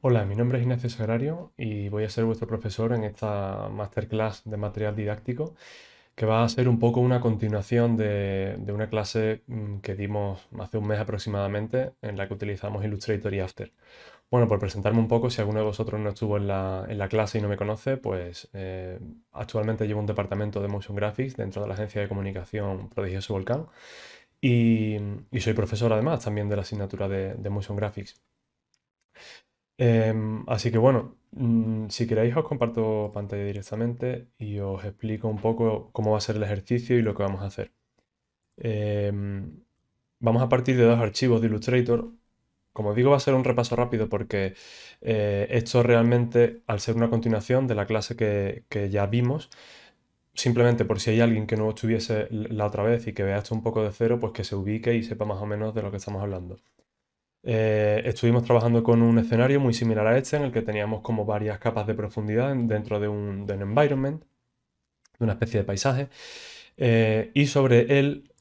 Hola, mi nombre es Ignacio Sagrario y voy a ser vuestro profesor en esta masterclass de material didáctico que va a ser un poco una continuación de, una clase mm, que dimos hace un mes aproximadamente en la que utilizamos Illustrator y After. Bueno, por presentarme un poco, si alguno de vosotros no estuvo en la, clase y no me conoce, pues eh, actualmente llevo un departamento de Motion Graphics dentro de la agencia de comunicación Prodigioso Volcán y, soy profesor además también de la asignatura de Motion Graphics. Em, así que bueno, mm, si queréis os comparto pantalla directamente y os explico un poco cómo va a ser el ejercicio y lo que vamos a hacer. Em, vamos a partir de dos archivos de Illustrator. Como digo, va a ser un repaso rápido porque eh, esto realmente, al ser una continuación de la clase que, que ya vimos, simplemente por si hay alguien que no estuviese la otra vez y que vea esto un poco de cero, pues que se ubique y sepa más o menos de lo que estamos hablando. Eh, estuvimos trabajando con un escenario muy similar a este, en el que teníamos como varias capas de profundidad dentro de un, environment, de una especie de paisaje, eh, y sobre él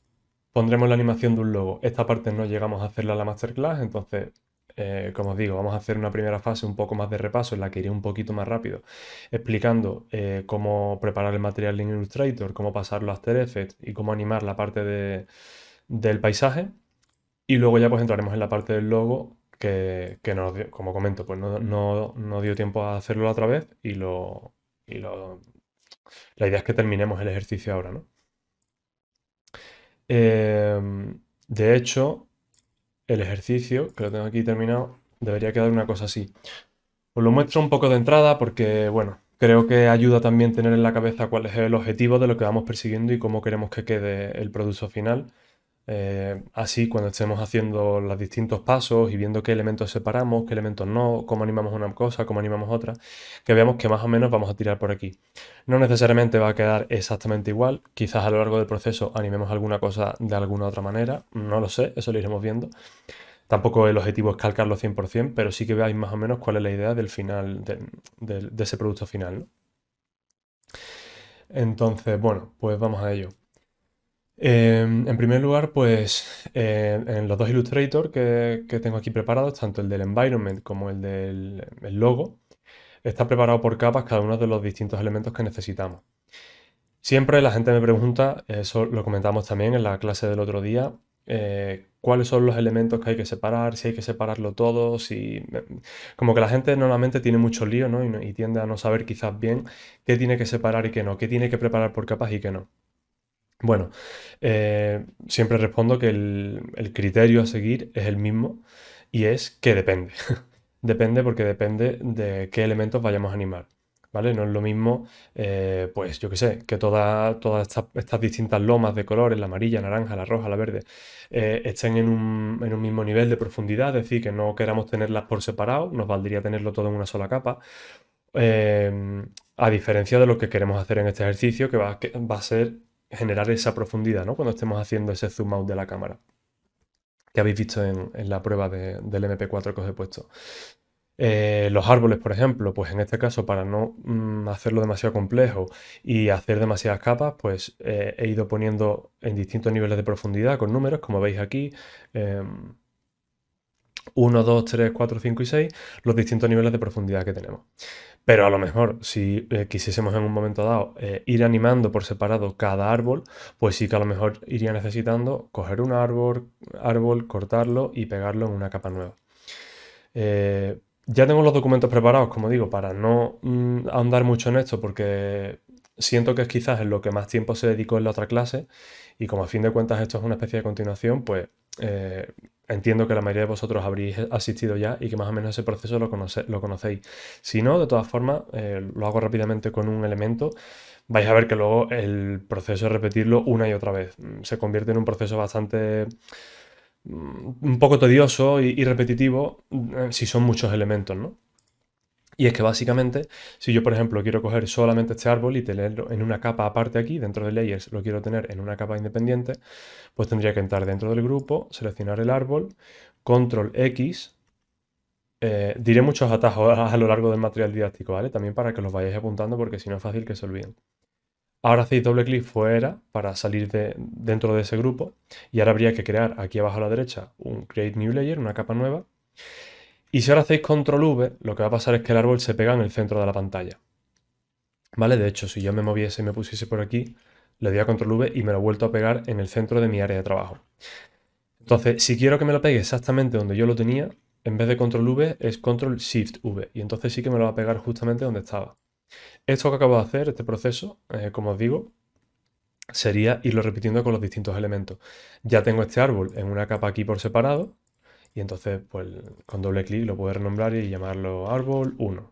pondremos la animación de un logo. Esta parte no llegamos a hacerla a la masterclass, entonces eh, como os digo, vamos a hacer una primera fase un poco más de repaso en la que iré un poquito más rápido explicando cómo preparar el material en Illustrator, cómo pasarlo a After Effects y cómo animar la parte del paisaje. Y luego ya pues entraremos en la parte del logo que, como comento, pues no, dio tiempo a hacerlo otra vez y lo, La idea es que terminemos el ejercicio ahora, ¿no? Em, de hecho, el ejercicio, que lo tengo aquí terminado, debería quedar una cosa así. Os lo muestro un poco de entrada porque, bueno, creo que ayuda también tener en la cabeza cuál es el objetivo de lo que vamos persiguiendo y cómo queremos que quede el producto final eh, así, cuando estemos haciendo los distintos pasos y viendo qué elementos separamos, qué elementos no, cómo animamos una cosa, cómo animamos otra, que veamos que más o menos vamos a tirar por aquí. No necesariamente va a quedar exactamente igual, quizás a lo largo del proceso animemos alguna cosa de alguna otra manera, no lo sé, eso lo iremos viendo. Tampoco el objetivo es calcarlo 100%, pero sí que veáis más o menos cuál es la idea del final, de, ese producto final. Entonces, bueno, pues vamos a ello. Em, en primer lugar, pues eh, en los dos Illustrator que, tengo aquí preparados, tanto el del environment como el del logo, está preparado por capas cada uno de los distintos elementos que necesitamos. Siempre la gente me pregunta, eso lo comentamos también en la clase del otro día, eh, cuáles son los elementos que hay que separar, si hay que separarlo todo, si... Eh, como que la gente normalmente tiene mucho lío ¿no? y tiende a no saber quizás bien qué tiene que separar y qué no, qué tiene que preparar por capas y qué no. Bueno, eh, siempre respondo que el, criterio a seguir es el mismo y es que depende. depende porque depende de qué elementos vayamos a animar. ¿Vale? No es lo mismo, eh, pues yo qué sé, que todas toda estas distintas lomas de colores, la amarilla, la naranja, la roja, la verde, eh, estén en un, mismo nivel de profundidad, es decir, que no queramos tenerlas por separado, nos valdría tenerlo todo en una sola capa. a diferencia de lo que queremos hacer en este ejercicio, que va, que va a ser generar esa profundidad ¿no? cuando estemos haciendo ese zoom out de la cámara que habéis visto en, la prueba del MP4 que os he puesto. Eh, los árboles, por ejemplo, pues en este caso para no mm, hacerlo demasiado complejo y hacer demasiadas capas, pues eh, he ido poniendo en distintos niveles de profundidad con números, como veis aquí. 1, 2, 3, 4, 5 y 6, los distintos niveles de profundidad que tenemos. Pero a lo mejor, si eh, quisiésemos en un momento dado eh, ir animando por separado cada árbol, pues sí que a lo mejor iría necesitando coger un árbol, árbol cortarlo y pegarlo en una capa nueva. Eh, ya tengo los documentos preparados, como digo, para no andar mm, ahondar mucho en esto, porque siento que es quizás en lo que más tiempo se dedicó en la otra clase, y como a fin de cuentas esto es una especie de continuación, pues entiendo que la mayoría de vosotros habréis asistido ya y que más o menos ese proceso lo, conocéis. Si no, de todas formas, eh, lo hago rápidamente con un elemento. Vais a ver que luego el proceso de repetirlo una y otra vez mm, se convierte en un proceso bastante mm, un poco tedioso y repetitivo mm, si son muchos elementos, ¿no? Y es que básicamente, si yo por ejemplo quiero coger solamente este árbol y tenerlo en una capa aparte aquí, dentro de layers lo quiero tener en una capa independiente, pues tendría que entrar dentro del grupo, seleccionar el árbol, control X, eh, diré muchos atajos a, lo largo del material didáctico, ¿vale? También para que los vayáis apuntando porque si no es fácil que se olviden. Ahora hacéis doble clic fuera para salir de, dentro de ese grupo y ahora habría que crear aquí abajo a la derecha un Create New Layer, una capa nueva. Y si ahora hacéis control V, lo que va a pasar es que el árbol se pega en el centro de la pantalla. ¿Vale? De hecho, si yo me moviese y me pusiese por aquí, le doy a control V y me lo he vuelto a pegar en el centro de mi área de trabajo. Entonces, si quiero que me lo pegue exactamente donde yo lo tenía, en vez de control V es control shift V. Y entonces sí que me lo va a pegar justamente donde estaba. Esto que acabo de hacer, este proceso, eh, como os digo, sería irlo repitiendo con los distintos elementos. Ya tengo este árbol en una capa aquí por separado, y entonces, pues con doble clic lo puedo renombrar y llamarlo árbol 1.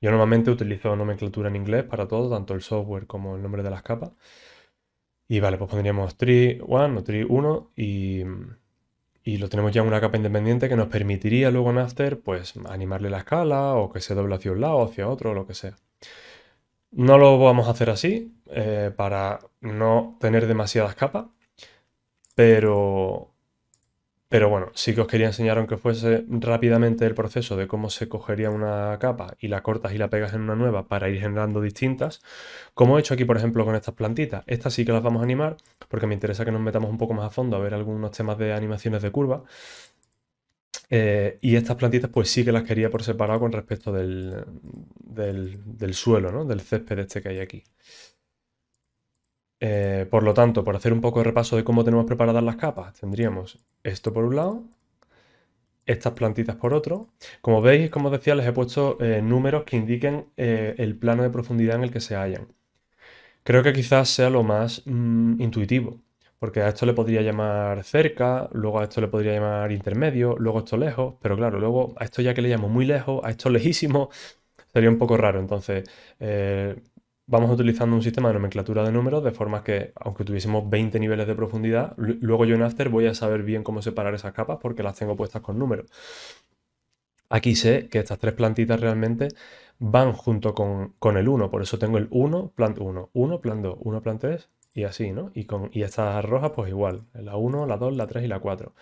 Yo normalmente utilizo nomenclatura en inglés para todo, tanto el software como el nombre de las capas. Y vale, pues pondríamos tree 1 o tree 1 y, lo tenemos ya en una capa independiente que nos permitiría luego en After pues animarle la escala o que se doble hacia un lado, hacia otro, o lo que sea. No lo vamos a hacer así eh, para no tener demasiadas capas, pero pero bueno, sí que os quería enseñar, aunque fuese rápidamente el proceso de cómo se cogería una capa y la cortas y la pegas en una nueva para ir generando distintas, como he hecho aquí, por ejemplo, con estas plantitas. Estas sí que las vamos a animar porque me interesa que nos metamos un poco más a fondo a ver algunos temas de animaciones de curva. Eh, y estas plantitas pues sí que las quería por separado con respecto del, suelo, ¿no? Del césped este que hay aquí. Eh, por lo tanto, por hacer un poco de repaso de cómo tenemos preparadas las capas, tendríamos esto por un lado, estas plantitas por otro. Como veis, como decía, les he puesto eh, números que indiquen eh, el plano de profundidad en el que se hallan. Creo que quizás sea lo más mm, intuitivo, porque a esto le podría llamar cerca, luego a esto le podría llamar intermedio, luego a esto lejos, pero claro, luego a esto ya que le llamo muy lejos, a esto lejísimo, sería un poco raro. Entonces, vamos utilizando un sistema de nomenclatura de números de forma que, aunque tuviésemos 20 niveles de profundidad, luego yo en After voy a saber bien cómo separar esas capas porque las tengo puestas con números. Aquí sé que estas tres plantitas realmente van junto con, el 1, por eso tengo el 1, plant 1, 1, plant 2, 1, plant 3 y así, ¿no? Y, con, y estas rojas pues igual, la 1, la 2, la 3 y la 4.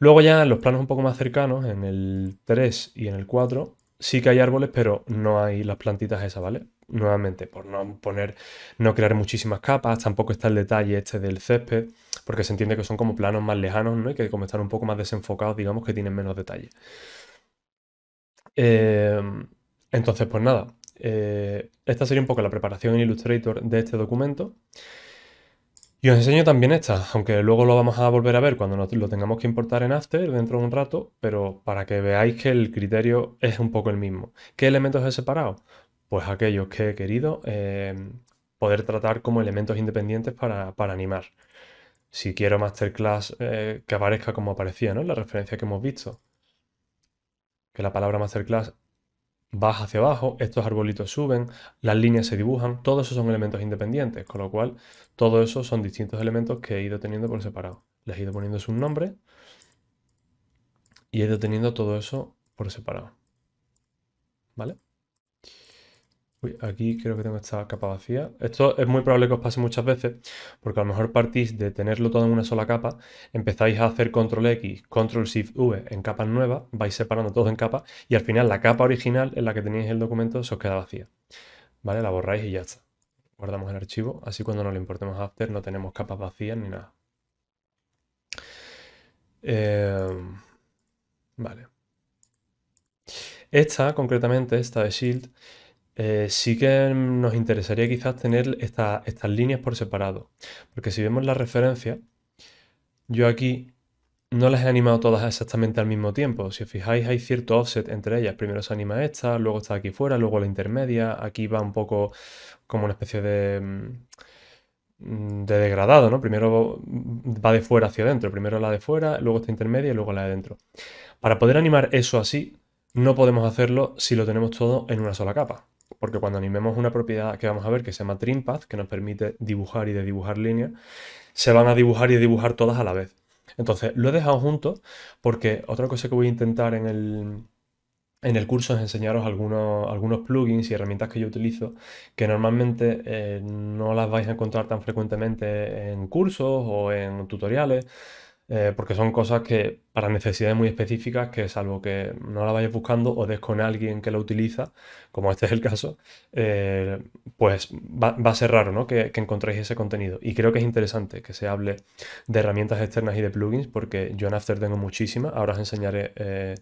Luego ya en los planos un poco más cercanos, en el 3 y en el 4, sí que hay árboles, pero no hay las plantitas esas, ¿vale? Nuevamente, por no poner, no crear muchísimas capas, tampoco está el detalle este del césped, porque se entiende que son como planos más lejanos, ¿no? Y que como están un poco más desenfocados, digamos que tienen menos detalle. Eh, entonces, pues nada, eh, esta sería un poco la preparación en Illustrator de este documento. Y os enseño también esta, aunque luego lo vamos a volver a ver cuando lo tengamos que importar en After dentro de un rato, pero para que veáis que el criterio es un poco el mismo. ¿Qué elementos he separado? Pues aquellos que he querido eh, poder tratar como elementos independientes para, animar. Si quiero masterclass eh, que aparezca como aparecía, ¿no? La referencia que hemos visto. Que la palabra masterclass Baja hacia abajo, estos arbolitos suben, las líneas se dibujan, todos esos son elementos independientes, con lo cual todo eso son distintos elementos que he ido teniendo por separado. Les he ido poniendo su nombre y he ido teniendo todo eso por separado. ¿Vale? aquí creo que tengo esta capa vacía. Esto es muy probable que os pase muchas veces, porque a lo mejor partís de tenerlo todo en una sola capa, empezáis a hacer control X, control shift V en capas nuevas, vais separando todo en capas, y al final la capa original en la que tenéis el documento se os queda vacía. ¿Vale? La borráis y ya está. Guardamos el archivo, así cuando no le importemos a After no tenemos capas vacías ni nada. Em, vale. Esta, concretamente, esta de Shield, eh, sí que nos interesaría quizás tener estas líneas por separado. Porque si vemos la referencia, yo aquí no las he animado todas exactamente al mismo tiempo. Si os fijáis, hay cierto offset entre ellas. Primero se anima esta, luego está aquí fuera, luego la intermedia. Aquí va un poco como una especie de, mm, degradado, ¿no? Primero va de fuera hacia adentro. Primero la de fuera, luego esta intermedia y luego la de dentro. Para poder animar eso así, no podemos hacerlo si lo tenemos todo en una sola capa porque cuando animemos una propiedad que vamos a ver que se llama TrimPath, que nos permite dibujar y de dibujar líneas, se van a dibujar y dibujar todas a la vez. Entonces, lo he dejado junto porque otra cosa que voy a intentar en el, curso es enseñaros algunos, algunos plugins y herramientas que yo utilizo que normalmente eh, no las vais a encontrar tan frecuentemente en cursos o en tutoriales. Eh, porque son cosas que para necesidades muy específicas que salvo que no la vayas buscando o des con alguien que la utiliza, como este es el caso, eh, pues va, a ser raro que, encontréis ese contenido. Y creo que es interesante que se hable de herramientas externas y de plugins, porque yo en After tengo muchísimas, ahora os enseñaré, eh,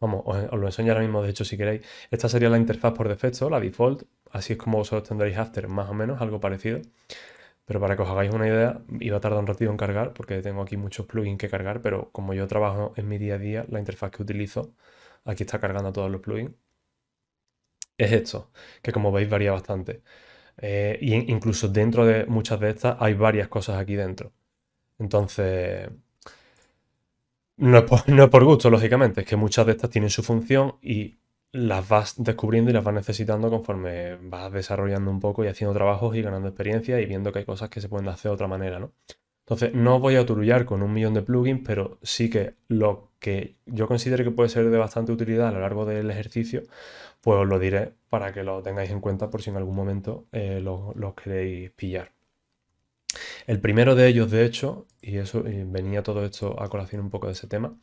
vamos, os, os, lo enseño ahora mismo de hecho si queréis. Esta sería la interfaz por defecto, la default, así es como vosotros tendréis After, más o menos, algo parecido. Pero para que os hagáis una idea, iba a tardar un ratito en cargar porque tengo aquí muchos plugins que cargar, pero como yo trabajo en mi día a día, la interfaz que utilizo, aquí está cargando todos los plugins, es esto, que como veis varía bastante. Eh, y incluso dentro de muchas de estas hay varias cosas aquí dentro. Entonces, no no es por gusto, lógicamente, es que muchas de estas tienen su función y las vas descubriendo y las vas necesitando conforme vas desarrollando un poco y haciendo trabajos y ganando experiencia y viendo que hay cosas que se pueden hacer de otra manera, ¿no? Entonces, no voy a aturullar con un millón de plugins, pero sí que lo que yo considero que puede ser de bastante utilidad a lo largo del ejercicio, pues os lo diré para que lo tengáis en cuenta por si en algún momento eh, los queréis pillar. El primero de ellos, de hecho, y eso venía todo esto a colación un poco de ese tema,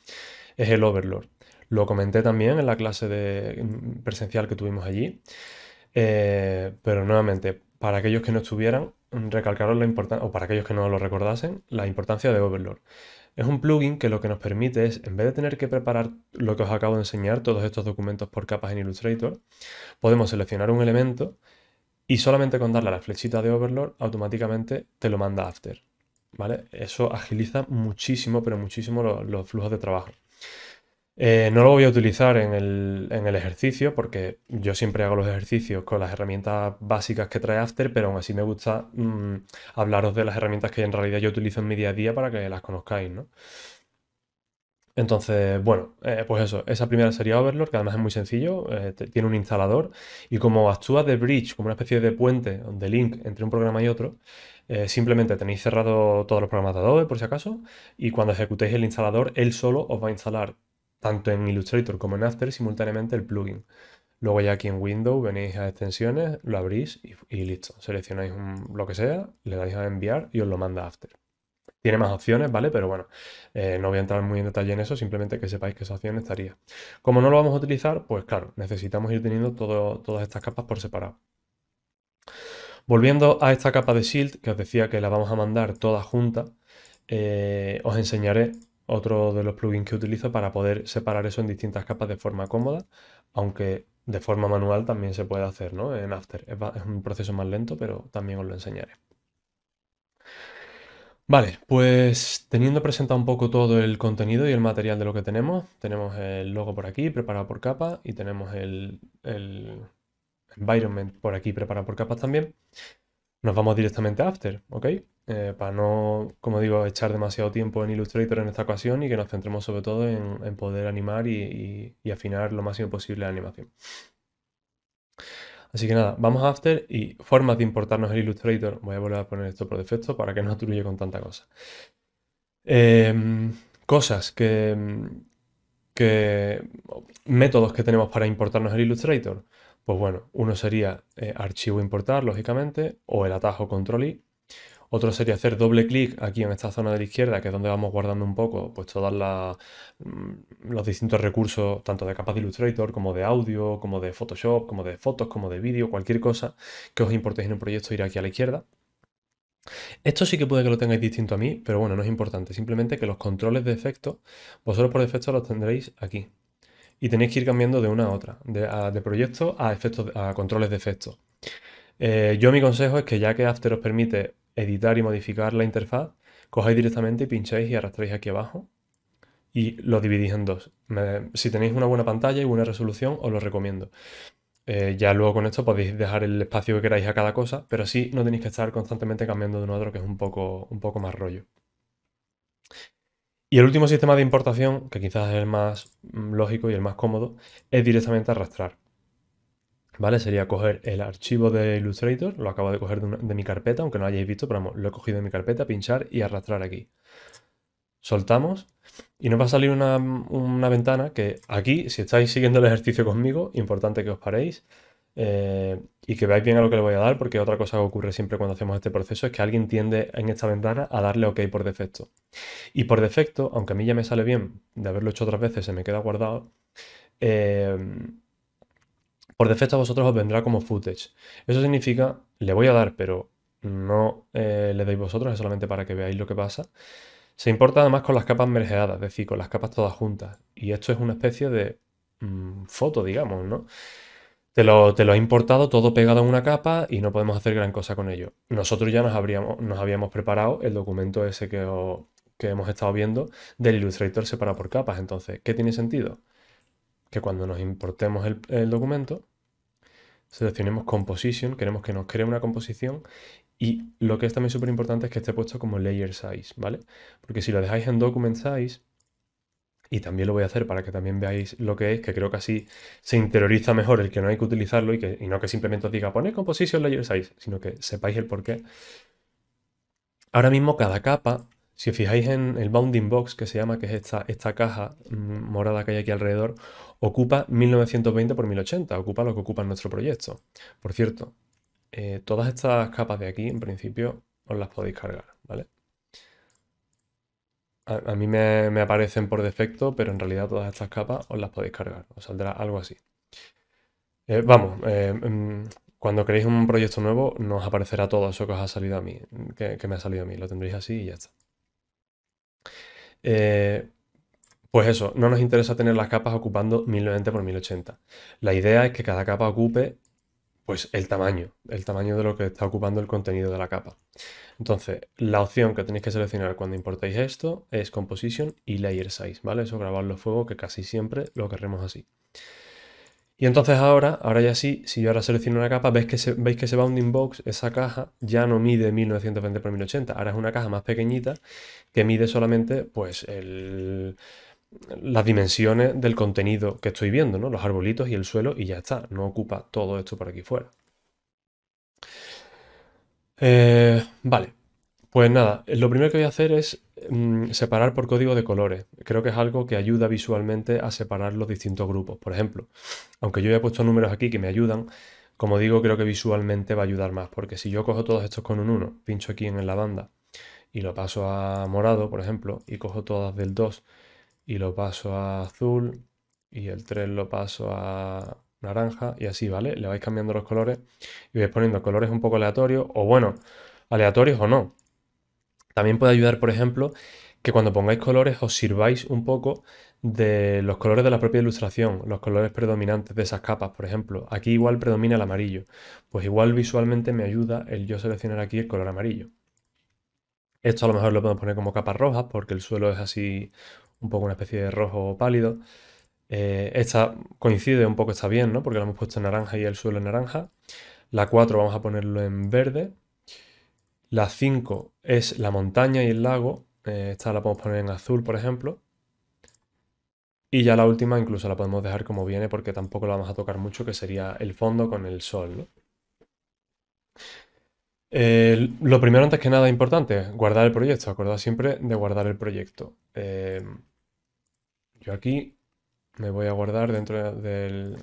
es el Overlord. Lo comenté también en la clase de, mm, presencial que tuvimos allí. Eh, pero nuevamente, para aquellos que no estuvieran, mm, recalcaros la importancia, o para aquellos que no lo recordasen, la importancia de Overlord. Es un plugin que lo que nos permite es, en vez de tener que preparar lo que os acabo de enseñar, todos estos documentos por capas en Illustrator, podemos seleccionar un elemento y solamente con darle a la flechita de Overlord, automáticamente te lo manda After. ¿Vale? Eso agiliza muchísimo, pero muchísimo los flujos de trabajo. Eh, no lo voy a utilizar en el, ejercicio porque yo siempre hago los ejercicios con las herramientas básicas que trae After, pero aún así me gusta mm, hablaros de las herramientas que en realidad yo utilizo en mi día a día para que las conozcáis, ¿no? Entonces, bueno, eh, pues eso, esa primera sería Overlord, que además es muy sencillo, eh, tiene un instalador y como actúa de bridge, como una especie de puente, de link entre un programa y otro, simplemente tenéis cerrado todos los programas de Adobe, por si acaso, y cuando ejecutéis el instalador, él solo os va a instalar tanto en Illustrator como en After simultáneamente el plugin. Luego ya aquí en Windows venís a extensiones, lo abrís y, listo. Seleccionáis un, lo que sea, le dais a enviar y os lo manda After. Tiene más opciones, ¿vale? Pero bueno, eh, no voy a entrar muy en detalle en eso, simplemente que sepáis que esa opción estaría. Como no lo vamos a utilizar, pues claro, necesitamos ir teniendo todas estas capas por separado. Volviendo a esta capa de Shield, que os decía que la vamos a mandar toda junta, eh, os enseñaré otro de los plugins que utilizo para poder separar eso en distintas capas de forma cómoda, aunque de forma manual también se puede hacer ¿no? en After. Es un proceso más lento, pero también os lo enseñaré. Vale, pues teniendo presentado un poco todo el contenido y el material de lo que tenemos, tenemos el logo por aquí preparado por capa y tenemos el, el environment por aquí preparado por capas también, nos vamos directamente a After, ¿ok? Eh, para no, como digo, echar demasiado tiempo en Illustrator en esta ocasión y que nos centremos sobre todo en, poder animar y, afinar lo máximo posible la animación. Así que nada, vamos a After y formas de importarnos el Illustrator. Voy a volver a poner esto por defecto para que no atruye con tanta cosa. Em, cosas que, métodos que tenemos para importarnos el Illustrator. Pues bueno, uno sería eh, archivo importar, lógicamente, o el atajo control I, otro sería hacer doble clic aquí en esta zona de la izquierda, que es donde vamos guardando un poco pues todos mm, los distintos recursos, tanto de capas de Illustrator, como de audio, como de Photoshop, como de fotos, como de vídeo, cualquier cosa que os importe en un proyecto, ir aquí a la izquierda. Esto sí que puede que lo tengáis distinto a mí, pero bueno, no es importante. Simplemente que los controles de efecto, vosotros por defecto los tendréis aquí. Y tenéis que ir cambiando de una a otra, de, proyecto a, efectos, a controles de efecto. Eh, yo mi consejo es que ya que After os permite editar y modificar la interfaz, cogéis directamente y pincháis y arrastráis aquí abajo y lo dividís en dos. si tenéis una buena pantalla y buena resolución, os lo recomiendo. Eh, ya luego con esto podéis dejar el espacio que queráis a cada cosa, pero así no tenéis que estar constantemente cambiando de uno a otro, que es un poco, un poco más rollo. Y el último sistema de importación, que quizás es el más mm, lógico y el más cómodo, es directamente arrastrar. ¿vale? Sería coger el archivo de Illustrator, lo acabo de coger de, mi carpeta, aunque no lo hayáis visto, pero lo he cogido de mi carpeta, pinchar y arrastrar aquí. Soltamos y nos va a salir una, ventana que aquí, si estáis siguiendo el ejercicio conmigo, importante que os paréis eh, y que veáis bien a lo que le voy a dar, porque otra cosa que ocurre siempre cuando hacemos este proceso es que alguien tiende en esta ventana a darle OK por defecto. Y por defecto, aunque a mí ya me sale bien de haberlo hecho otras veces, se me queda guardado. Eh, por defecto a vosotros os vendrá como footage. Eso significa, le voy a dar, pero no eh, le deis vosotros, es solamente para que veáis lo que pasa. Se importa además con las capas mergeadas, es decir, con las capas todas juntas. Y esto es una especie de mm, foto, digamos, ¿no? Te lo, te ha importado todo pegado en una capa y no podemos hacer gran cosa con ello. Nosotros ya nos, habríamos, habíamos preparado el documento ese que, hemos estado viendo del Illustrator separado por capas. Entonces, ¿qué tiene sentido? Que cuando nos importemos el documento, seleccionemos composition, queremos que nos cree una composición y lo que es también súper importante es que esté puesto como layer size, ¿vale? Porque si lo dejáis en document size, y también lo voy a hacer para que también veáis lo que es, que creo que así se interioriza mejor el que no hay que utilizarlo y, que, no que simplemente os diga poner composition layer size, sino que sepáis el por qué. Ahora mismo cada capa si os fijáis en el bounding box, que se llama, que es esta, esta caja mm, morada que hay aquí alrededor, ocupa 1920 por 1080, ocupa lo que ocupa nuestro proyecto. Por cierto, eh, todas estas capas de aquí, en principio, os las podéis cargar, ¿vale? A, mí me, aparecen por defecto, pero en realidad todas estas capas os las podéis cargar, os saldrá algo así. Eh, vamos, eh, mm, cuando creéis un proyecto nuevo, nos aparecerá todo eso que os ha salido a mí, que, que me ha salido a mí, lo tendréis así y ya está. Eh, pues eso, no nos interesa tener las capas ocupando 1090 por 1080. La idea es que cada capa ocupe pues el tamaño, el tamaño de lo que está ocupando el contenido de la capa. Entonces, la opción que tenéis que seleccionar cuando importáis esto es Composition y Layer Size, ¿vale? Eso grabarlo los fuego que casi siempre lo querremos así. Y entonces ahora, ahora ya sí, si yo ahora selecciono una capa, veis que, veis que ese bounding box, esa caja, ya no mide 1920 por 1080. Ahora es una caja más pequeñita que mide solamente pues las dimensiones del contenido que estoy viendo, ¿no? los arbolitos y el suelo y ya está. No ocupa todo esto por aquí fuera. Eh, vale, pues nada, lo primero que voy a hacer es mm, separar por código de colores. Creo que es algo que ayuda visualmente a separar los distintos grupos. Por ejemplo, aunque yo haya puesto números aquí que me ayudan, como digo, creo que visualmente va a ayudar más, porque si yo cojo todos estos con un 1, pincho aquí en la banda y lo paso a morado, por ejemplo, y cojo todas del 2 y lo paso a azul y el 3 lo paso a naranja y así, ¿vale? Le vais cambiando los colores y vais poniendo colores un poco aleatorios o bueno, aleatorios o no. También puede ayudar, por ejemplo, que cuando pongáis colores os sirváis un poco de los colores de la propia ilustración, los colores predominantes de esas capas, por ejemplo. Aquí igual predomina el amarillo, pues igual visualmente me ayuda el yo seleccionar aquí el color amarillo. Esto a lo mejor lo podemos poner como capas rojas porque el suelo es así un poco una especie de rojo pálido. Eh, esta coincide un poco, está bien, ¿no? Porque la hemos puesto en naranja y el suelo en naranja. La 4 vamos a ponerlo en verde la 5 es la montaña y el lago. Eh, esta la podemos poner en azul, por ejemplo. Y ya la última incluso la podemos dejar como viene porque tampoco la vamos a tocar mucho, que sería el fondo con el sol. lo primero, antes que nada, importante, guardar el proyecto. Acordad siempre de guardar el proyecto. Em, yo aquí me voy a guardar dentro del,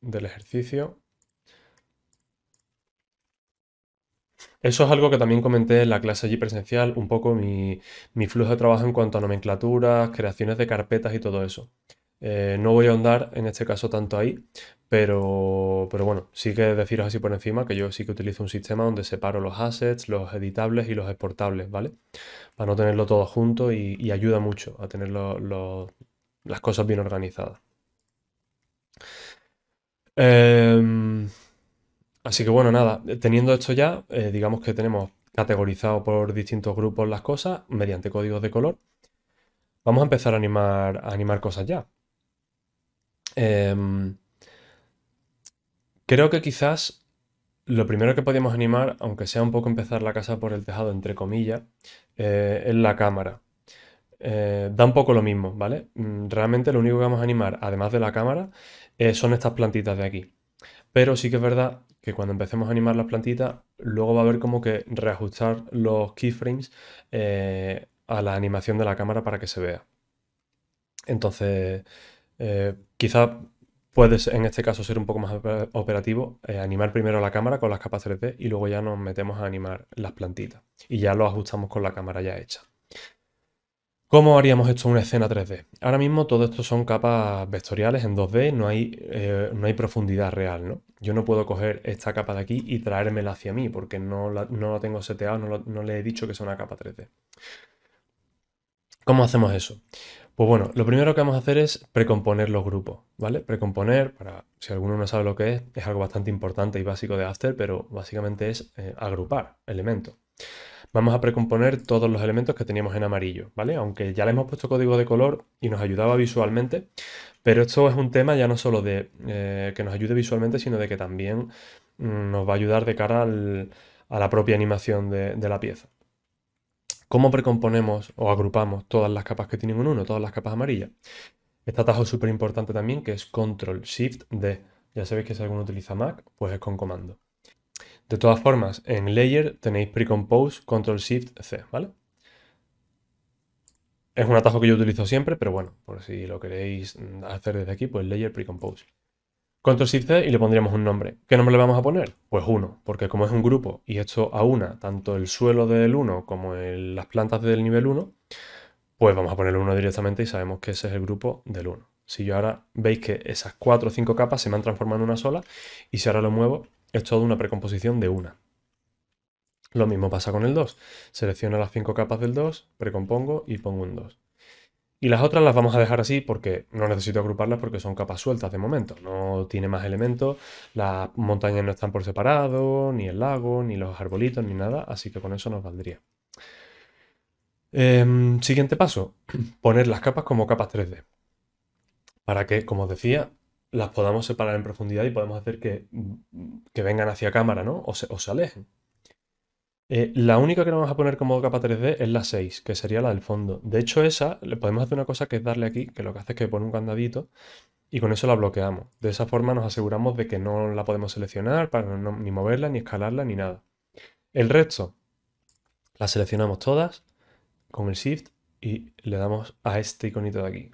del ejercicio. Eso es algo que también comenté en la clase allí presencial, un poco mi, flujo de trabajo en cuanto a nomenclaturas, creaciones de carpetas y todo eso. Eh, no voy a ahondar en este caso tanto ahí, pero, bueno, sí que deciros así por encima que yo sí que utilizo un sistema donde separo los assets, los editables y los exportables, ¿vale? Para no tenerlo todo junto y, ayuda mucho a tener las cosas bien organizadas. Eh, Así que bueno, nada, teniendo esto ya, eh, digamos que tenemos categorizado por distintos grupos las cosas mediante códigos de color. Vamos a empezar a animar, cosas ya. Em, creo que quizás lo primero que podemos animar, aunque sea un poco empezar la casa por el tejado, entre comillas, eh, es la cámara. Eh, da un poco lo mismo, ¿vale? Mm, realmente lo único que vamos a animar, además de la cámara, son estas plantitas de aquí. Pero sí que es verdad que cuando empecemos a animar las plantitas, luego va a haber como que reajustar los keyframes eh, a la animación de la cámara para que se vea. Entonces, quizás eh, quizá puedes en este caso ser un poco más operativo, eh, animar primero la cámara con las capas 3 y luego ya nos metemos a animar las plantitas y ya lo ajustamos con la cámara ya hecha. ¿Cómo haríamos esto en una escena 3D? Ahora mismo todo esto son capas vectoriales en 2D, no hay, eh, no hay profundidad real, ¿no? Yo no puedo coger esta capa de aquí y traérmela hacia mí porque no la, tengo seteado, no, le he dicho que sea una capa 3D. ¿Cómo hacemos eso? Pues bueno, lo primero que vamos a hacer es precomponer los grupos, ¿vale? Precomponer, para si alguno no sabe lo que es, es algo bastante importante y básico de After, pero básicamente es eh, agrupar elementos. Vamos a precomponer todos los elementos que teníamos en amarillo, ¿vale? Aunque ya le hemos puesto código de color y nos ayudaba visualmente, pero esto es un tema ya no solo de eh, que nos ayude visualmente, sino de que también mm, nos va a ayudar de cara a la propia animación de, la pieza. ¿Cómo precomponemos o agrupamos todas las capas que tienen un uno, todas las capas amarillas? Este atajo súper importante también, que es Control Shift D. Ya sabéis que si alguno utiliza Mac, pues es con comando. De todas formas, en Layer tenéis Precompose Control Shift C, ¿vale? Es un atajo que yo utilizo siempre, pero bueno, por si lo queréis hacer desde aquí, pues Layer Precompose. Control Shift C y le pondríamos un nombre. ¿Qué nombre le vamos a poner? Pues uno, porque como es un grupo y esto aúna tanto el suelo del 1 como las plantas del nivel 1, pues vamos a poner el 1 directamente y sabemos que ese es el grupo del 1. Si yo ahora veis que esas 4 o 5 capas se me han transformado en una sola y si ahora lo muevo, es toda una precomposición de una. Lo mismo pasa con el 2. Selecciono las cinco capas del 2, precompongo y pongo un 2. Y las otras las vamos a dejar así porque no necesito agruparlas porque son capas sueltas de momento. No tiene más elementos, las montañas no están por separado, ni el lago, ni los arbolitos, ni nada, así que con eso nos valdría. Em, siguiente paso, poner las capas como capas 3D. Para que, como os decía, las podamos separar en profundidad y podemos hacer que, vengan hacia cámara, ¿no? O se, o se alejen. Eh, la única que no vamos a poner como capa 3D es la 6, que sería la del fondo. De hecho, esa le podemos hacer una cosa que es darle aquí, que lo que hace es que pone un candadito y con eso la bloqueamos. De esa forma nos aseguramos de que no la podemos seleccionar para ni moverla, ni escalarla, ni nada. El resto, la seleccionamos todas con el Shift y le damos a este iconito de aquí,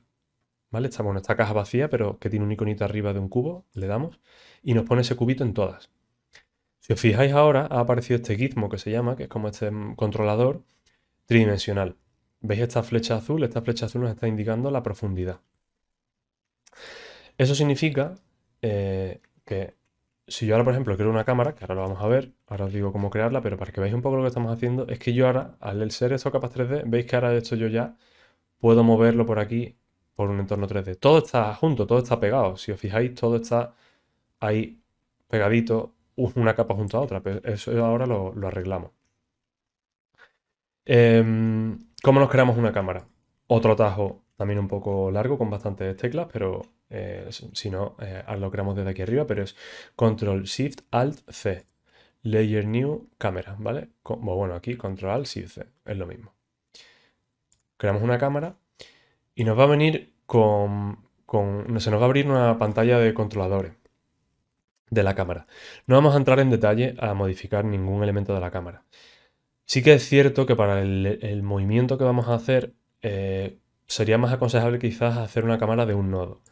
¿Vale? Está, bueno, esta caja vacía, pero que tiene un iconito arriba de un cubo, le damos, y nos pone ese cubito en todas. Si os fijáis ahora, ha aparecido este gizmo que se llama, que es como este mm, controlador tridimensional. ¿Veis esta flecha azul? Esta flecha azul nos está indicando la profundidad. Eso significa eh, que si yo ahora, por ejemplo, creo una cámara, que ahora lo vamos a ver, ahora os digo cómo crearla, pero para que veáis un poco lo que estamos haciendo, es que yo ahora, al ser esto capas 3D, veis que ahora de hecho yo ya puedo moverlo por aquí por un entorno 3D. Todo está junto, todo está pegado. Si os fijáis, todo está ahí pegadito, una capa junto a otra. Pero eso ahora lo, arreglamos. Em, ¿Cómo nos creamos una cámara? Otro tajo también un poco largo, con bastantes teclas, pero eh, si no, eh, lo creamos desde aquí arriba, pero es Control Shift Alt C. Layer New Cámara, ¿vale? Como pues bueno, aquí Control Alt Shift C, es lo mismo. Creamos una cámara y nos va a venir con, se nos va a abrir una pantalla de controladores de la cámara. No vamos a entrar en detalle a modificar ningún elemento de la cámara. Sí que es cierto que para el, movimiento que vamos a hacer eh, sería más aconsejable quizás hacer una cámara de un nodo.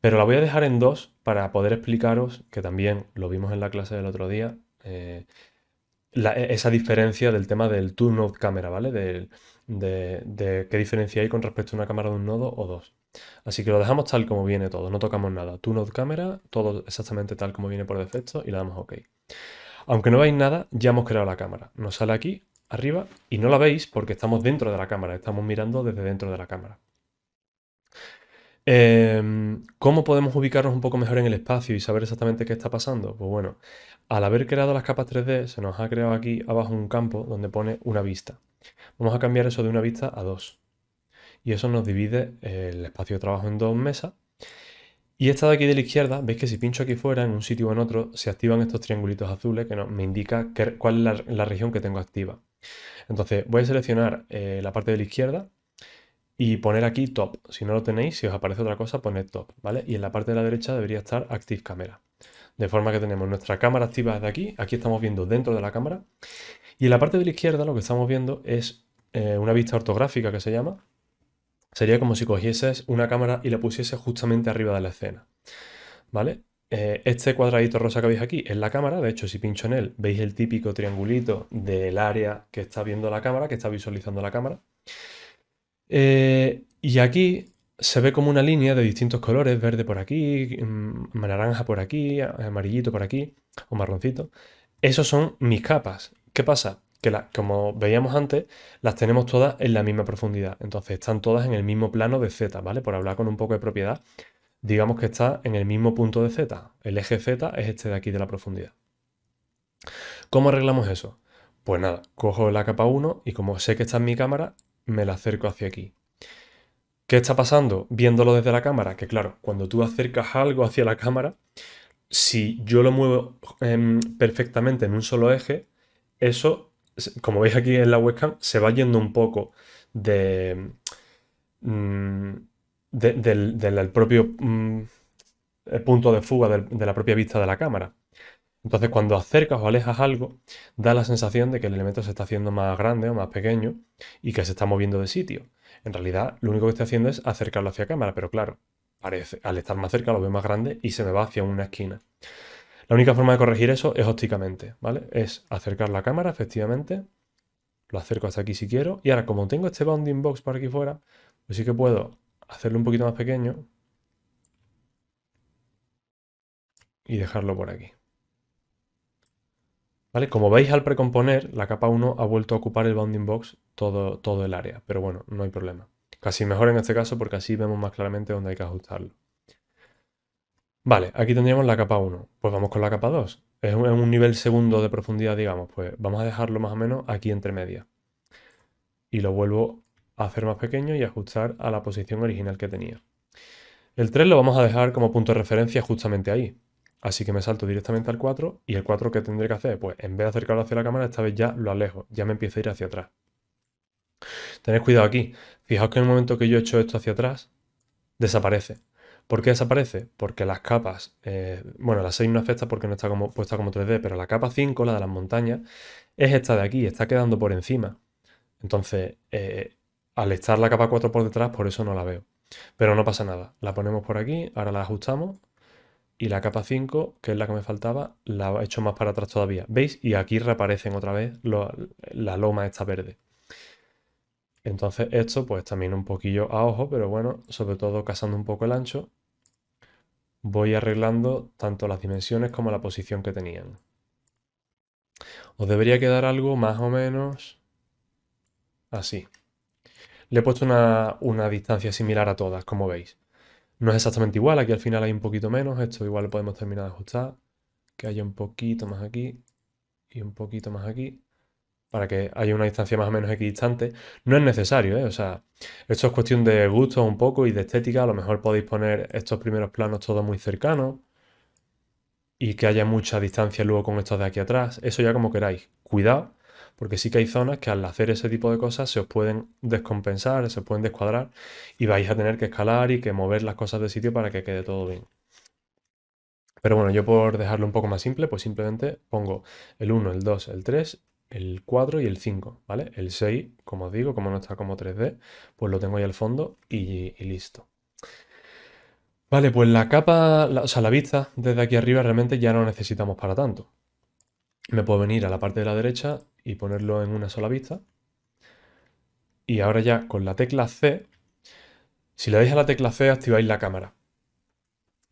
Pero la voy a dejar en dos para poder explicaros, que también lo vimos en la clase del otro día, eh, e-, esa diferencia del tema del two-node Camera, ¿vale? Del, de, qué diferencia hay con respecto a una cámara de un nodo o dos. Así que lo dejamos tal como viene todo, no tocamos nada. Tu node cámara, todo exactamente tal como viene por defecto y le damos OK. Aunque no veáis nada, ya hemos creado la cámara. Nos sale aquí, arriba, y no la veis porque estamos dentro de la cámara, estamos mirando desde dentro de la cámara. Em, ¿Cómo podemos ubicarnos un poco mejor en el espacio y saber exactamente qué está pasando? Pues bueno, al haber creado las capas 3D, se nos ha creado aquí abajo un campo donde pone una vista. Vamos a cambiar eso de una vista a dos. Y eso nos divide el espacio de trabajo en dos mesas. Y esta de aquí de la izquierda, veis que si pincho aquí fuera, en un sitio o en otro, se activan estos triangulitos azules que me indica cuál es la, región que tengo activa. Entonces voy a seleccionar eh, la parte de la izquierda y poner aquí top. Si no lo tenéis, si os aparece otra cosa, poned top, ¿vale? Y en la parte de la derecha debería estar active camera. De forma que tenemos nuestra cámara activa desde aquí. Aquí estamos viendo dentro de la cámara. Y en la parte de la izquierda lo que estamos viendo es eh, una vista ortográfica que se llama. Sería como si cogieses una cámara y la pusieses justamente arriba de la escena. ¿Vale? Eh, este cuadradito rosa que veis aquí es la cámara. De hecho, si pincho en él, veis el típico triangulito del área que está viendo la cámara, que está visualizando la cámara. Eh, y aquí se ve como una línea de distintos colores, verde por aquí, mm, naranja por aquí, amarillito por aquí o marroncito. Esos son mis capas. ¿Qué pasa? Que como veíamos antes, las tenemos todas en la misma profundidad. Entonces están todas en el mismo plano de Z, ¿vale? Por hablar con un poco de propiedad, digamos que está en el mismo punto de Z. El eje Z es este de aquí de la profundidad. ¿Cómo arreglamos eso? Pues nada, cojo la capa 1 y como sé que está en mi cámara, me la acerco hacia aquí. ¿Qué está pasando? Viéndolo desde la cámara, que claro, cuando tú acercas algo hacia la cámara, si yo lo muevo em, perfectamente en un solo eje, eso, como veis aquí en la webcam, se va yendo un poco de, mm, del, propio mm, punto de fuga de la propia vista de la cámara. Entonces, cuando acercas o alejas algo, da la sensación de que el elemento se está haciendo más grande o más pequeño y que se está moviendo de sitio. En realidad, lo único que estoy haciendo es acercarlo hacia cámara, pero claro, parece, al estar más cerca lo veo más grande y se me va hacia una esquina. La única forma de corregir eso es ópticamente, ¿vale? Es acercar la cámara, efectivamente. Lo acerco hasta aquí si quiero. Y ahora, como tengo este bounding box para aquí fuera, pues sí que puedo hacerlo un poquito más pequeño. Y dejarlo por aquí. ¿Vale? Como veis al precomponer, la capa 1 ha vuelto a ocupar el bounding box todo, todo el área. Pero bueno, no hay problema. Casi mejor en este caso porque así vemos más claramente dónde hay que ajustarlo. Vale, aquí tendríamos la capa 1. Pues vamos con la capa 2. Es un, nivel segundo de profundidad, digamos. Pues vamos a dejarlo más o menos aquí entre media. Y lo vuelvo a hacer más pequeño y ajustar a la posición original que tenía. El 3 lo vamos a dejar como punto de referencia justamente ahí. Así que me salto directamente al 4 y el 4 que tendré que hacer, pues en vez de acercarlo hacia la cámara, esta vez ya lo alejo, ya me empiezo a ir hacia atrás. Tened cuidado aquí, fijaos que en el momento que yo echo esto hacia atrás, desaparece. ¿Por qué desaparece? Porque las capas, eh, bueno, la 6 no afecta porque no está como, puesta como 3D, pero la capa 5, la de las montañas, es esta de aquí, está quedando por encima. Entonces, eh, al estar la capa 4 por detrás, por eso no la veo. Pero no pasa nada, la ponemos por aquí, ahora la ajustamos y la capa 5, que es la que me faltaba, la he hecho más para atrás todavía. ¿Veis? Y aquí reaparecen otra vez la loma esta verde. Entonces esto pues también un poquillo a ojo, pero bueno, sobre todo casando un poco el ancho, voy arreglando tanto las dimensiones como la posición que tenían. Os debería quedar algo más o menos así. Le he puesto una, una distancia similar a todas, como veis. No es exactamente igual, aquí al final hay un poquito menos, esto igual lo podemos terminar de ajustar. Que haya un poquito más aquí y un poquito más aquí para que haya una distancia más o menos equidistante. No es necesario, ¿eh? O sea, esto es cuestión de gusto un poco y de estética. A lo mejor podéis poner estos primeros planos todos muy cercanos y que haya mucha distancia luego con estos de aquí atrás. Eso ya como queráis. Cuidado, porque sí que hay zonas que al hacer ese tipo de cosas se os pueden descompensar, se os pueden descuadrar y vais a tener que escalar y que mover las cosas de sitio para que quede todo bien. Pero bueno, yo por dejarlo un poco más simple, pues simplemente pongo el 1, el 2, el 3 el 4 y el 5, ¿vale? El 6, como os digo, como no está como 3D, pues lo tengo ahí al fondo y, listo. Vale, pues la capa, o sea, la vista desde aquí arriba realmente ya no necesitamos para tanto. Me puedo venir a la parte de la derecha y ponerlo en una sola vista. Y ahora ya con la tecla C, si le dais a la tecla C activáis la cámara.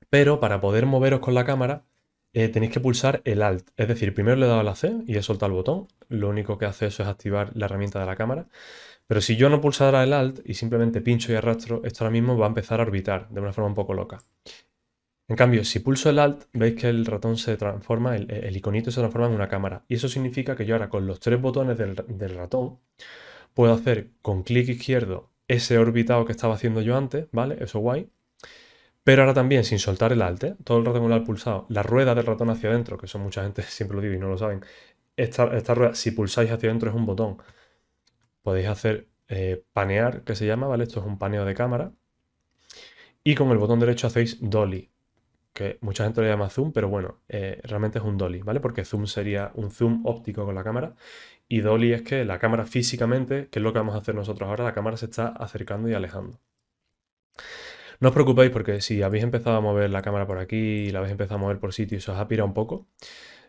Pero para poder moveros con la cámara, eh, tenéis que pulsar el Alt. Es decir, primero le he dado la C y he soltado el botón. Lo único que hace eso es activar la herramienta de la cámara. Pero si yo no pulsara el Alt y simplemente pincho y arrastro, esto ahora mismo va a empezar a orbitar de una forma un poco loca. En cambio, si pulso el Alt, veis que el ratón se transforma, el, iconito se transforma en una cámara. Y eso significa que yo ahora con los tres botones del, del ratón puedo hacer con clic izquierdo ese orbitado que estaba haciendo yo antes, ¿vale? Eso guay pero ahora también, sin soltar el alt, todo el ratón con pulsado, la rueda del ratón hacia adentro, que eso mucha gente siempre lo digo y no lo saben, esta, esta rueda, si pulsáis hacia adentro es un botón. Podéis hacer eh, panear, que se llama, ¿vale? Esto es un paneo de cámara. Y con el botón derecho hacéis dolly, que mucha gente lo llama zoom, pero bueno, eh, realmente es un dolly, ¿vale? Porque zoom sería un zoom óptico con la cámara. Y dolly es que la cámara físicamente, que es lo que vamos a hacer nosotros ahora, la cámara se está acercando y alejando. No os preocupéis porque si habéis empezado a mover la cámara por aquí y la habéis empezado a mover por sitio y se os ha pirado un poco,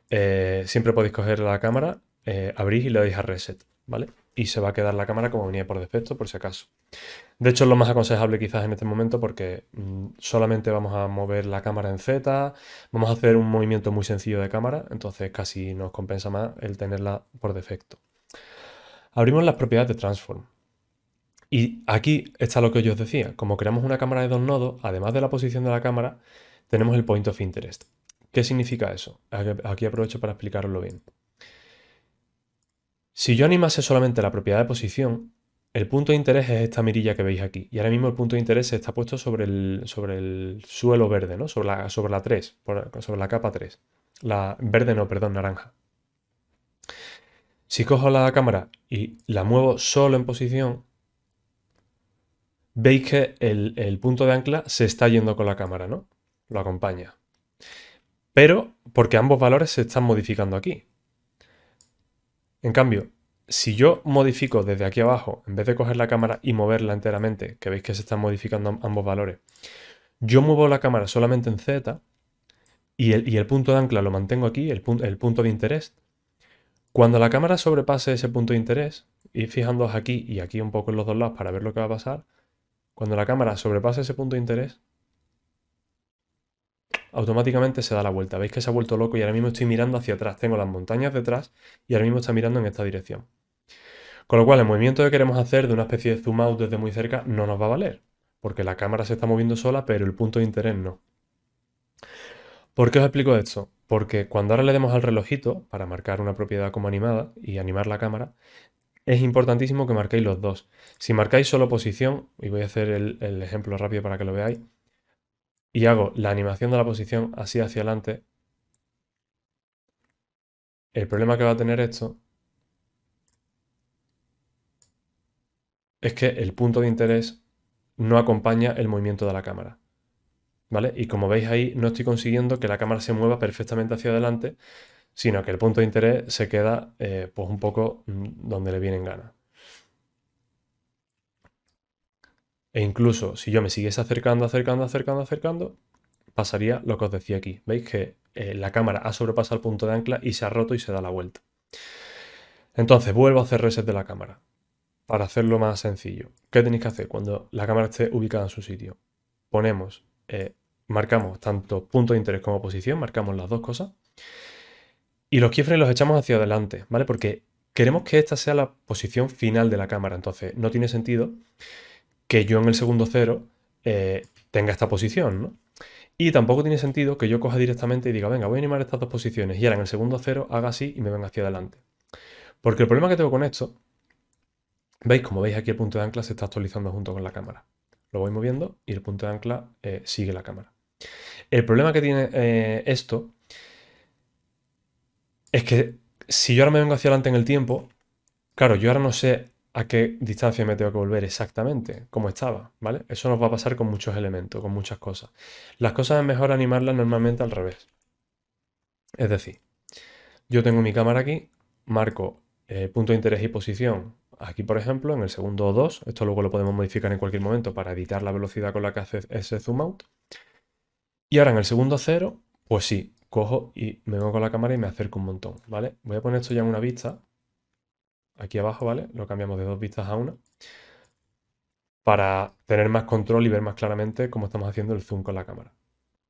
eh, siempre podéis coger la cámara, eh, abrir y le dais a reset, ¿vale? Y se va a quedar la cámara como venía por defecto, por si acaso. De hecho, es lo más aconsejable quizás en este momento porque mm, solamente vamos a mover la cámara en Z, vamos a hacer un movimiento muy sencillo de cámara, entonces casi nos compensa más el tenerla por defecto. Abrimos las propiedades de Transform. Y aquí está lo que yo os decía. Como creamos una cámara de dos nodos, además de la posición de la cámara, tenemos el point of interest. ¿Qué significa eso? Aquí aprovecho para explicaroslo bien. Si yo animase solamente la propiedad de posición, el punto de interés es esta mirilla que veis aquí. Y ahora mismo el punto de interés está puesto sobre el, suelo verde, Sobre la, sobre la 3, sobre la capa 3. La verde no, perdón, naranja. Si cojo la cámara y la muevo solo en posición, veis que el, punto de ancla se está yendo con la cámara, ¿no? Lo acompaña. Pero porque ambos valores se están modificando aquí. En cambio, si yo modifico desde aquí abajo, en vez de coger la cámara y moverla enteramente, que veis que se están modificando ambos valores, yo muevo la cámara solamente en Z y el, punto de ancla lo mantengo aquí, el, punto de interés, cuando la cámara sobrepase ese punto de interés, y fijándoos aquí y aquí un poco en los dos lados para ver lo que va a pasar, cuando la cámara sobrepasa ese punto de interés, automáticamente se da la vuelta. Veis que se ha vuelto loco y ahora mismo estoy mirando hacia atrás. Tengo las montañas detrás y ahora mismo está mirando en esta dirección. Con lo cual, el movimiento que queremos hacer de una especie de zoom out desde muy cerca no nos va a valer, porque la cámara se está moviendo sola, pero el punto de interés no. ¿Por qué os explico esto? Porque cuando ahora le demos al relojito para marcar una propiedad como animada y animar la cámara, es importantísimo que marquéis los dos. Si marcáis solo posición, y voy a hacer el, ejemplo rápido para que lo veáis, y hago la animación de la posición así hacia adelante, el problema que va a tener esto es que el punto de interés no acompaña el movimiento de la cámara. ¿Vale? Y como veis ahí, no estoy consiguiendo que la cámara se mueva perfectamente hacia adelante, sino que el punto de interés se queda eh, pues, un poco mm, donde le vienen ganas. E incluso si yo me siguiese acercando, acercando, acercando, acercando, pasaría lo que os decía aquí. ¿Veis que eh, la cámara ha sobrepasado el punto de ancla y se ha roto y se da la vuelta? Entonces vuelvo a hacer reset de la cámara para hacerlo más sencillo. ¿Qué tenéis que hacer cuando la cámara esté ubicada en su sitio? Ponemos, eh, marcamos tanto punto de interés como posición, marcamos las dos cosas y los keyframes los echamos hacia adelante, ¿vale? Porque queremos que esta sea la posición final de la cámara. Entonces, no tiene sentido que yo en el segundo cero eh, tenga esta posición, ¿no? Y tampoco tiene sentido que yo coja directamente y diga, venga, voy a animar estas dos posiciones. Y ahora en el segundo cero haga así y me venga hacia adelante. Porque el problema que tengo con esto, veis, como veis aquí el punto de ancla se está actualizando junto con la cámara. Lo voy moviendo y el punto de ancla eh, sigue la cámara. El problema que tiene eh, esto es que si yo ahora me vengo hacia adelante en el tiempo, claro, yo ahora no sé a qué distancia me tengo que volver exactamente, como estaba, ¿vale? Eso nos va a pasar con muchos elementos, con muchas cosas. Las cosas es mejor animarlas normalmente al revés. Es decir, yo tengo mi cámara aquí, marco eh, punto de interés y posición aquí, por ejemplo, en el segundo 2. Esto luego lo podemos modificar en cualquier momento para editar la velocidad con la que hace ese zoom out. Y ahora en el segundo 0, pues sí, cojo y me vengo con la cámara y me acerco un montón, ¿vale? Voy a poner esto ya en una vista, aquí abajo, ¿vale? Lo cambiamos de dos vistas a una, para tener más control y ver más claramente cómo estamos haciendo el zoom con la cámara.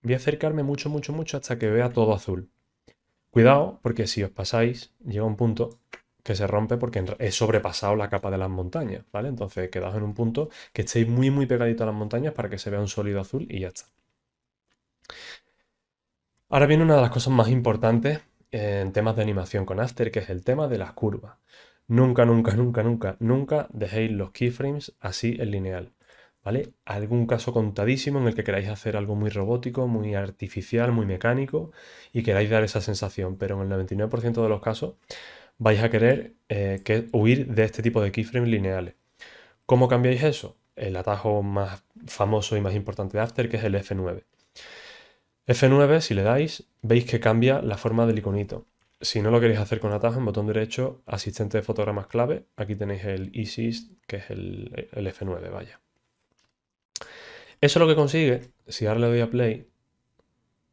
Voy a acercarme mucho, mucho, mucho hasta que vea todo azul. Cuidado, porque si os pasáis, llega un punto que se rompe porque he sobrepasado la capa de las montañas, ¿vale? Entonces quedaos en un punto que estéis muy, muy pegadito a las montañas para que se vea un sólido azul y ya está. Ahora viene una de las cosas más importantes en temas de animación con After, que es el tema de las curvas. Nunca, nunca, nunca, nunca, nunca dejéis los keyframes así en lineal. ¿Vale? Algún caso contadísimo en el que queráis hacer algo muy robótico, muy artificial, muy mecánico y queráis dar esa sensación, pero en el 99% de los casos vais a querer eh, que huir de este tipo de keyframes lineales. ¿Cómo cambiáis eso? El atajo más famoso y más importante de After, que es el F9. F9, si le dais, veis que cambia la forma del iconito. Si no lo queréis hacer con atajo, en botón derecho, asistente de fotogramas clave, aquí tenéis el ISIS que es el, F9, vaya. Eso lo que consigue, si ahora le doy a play,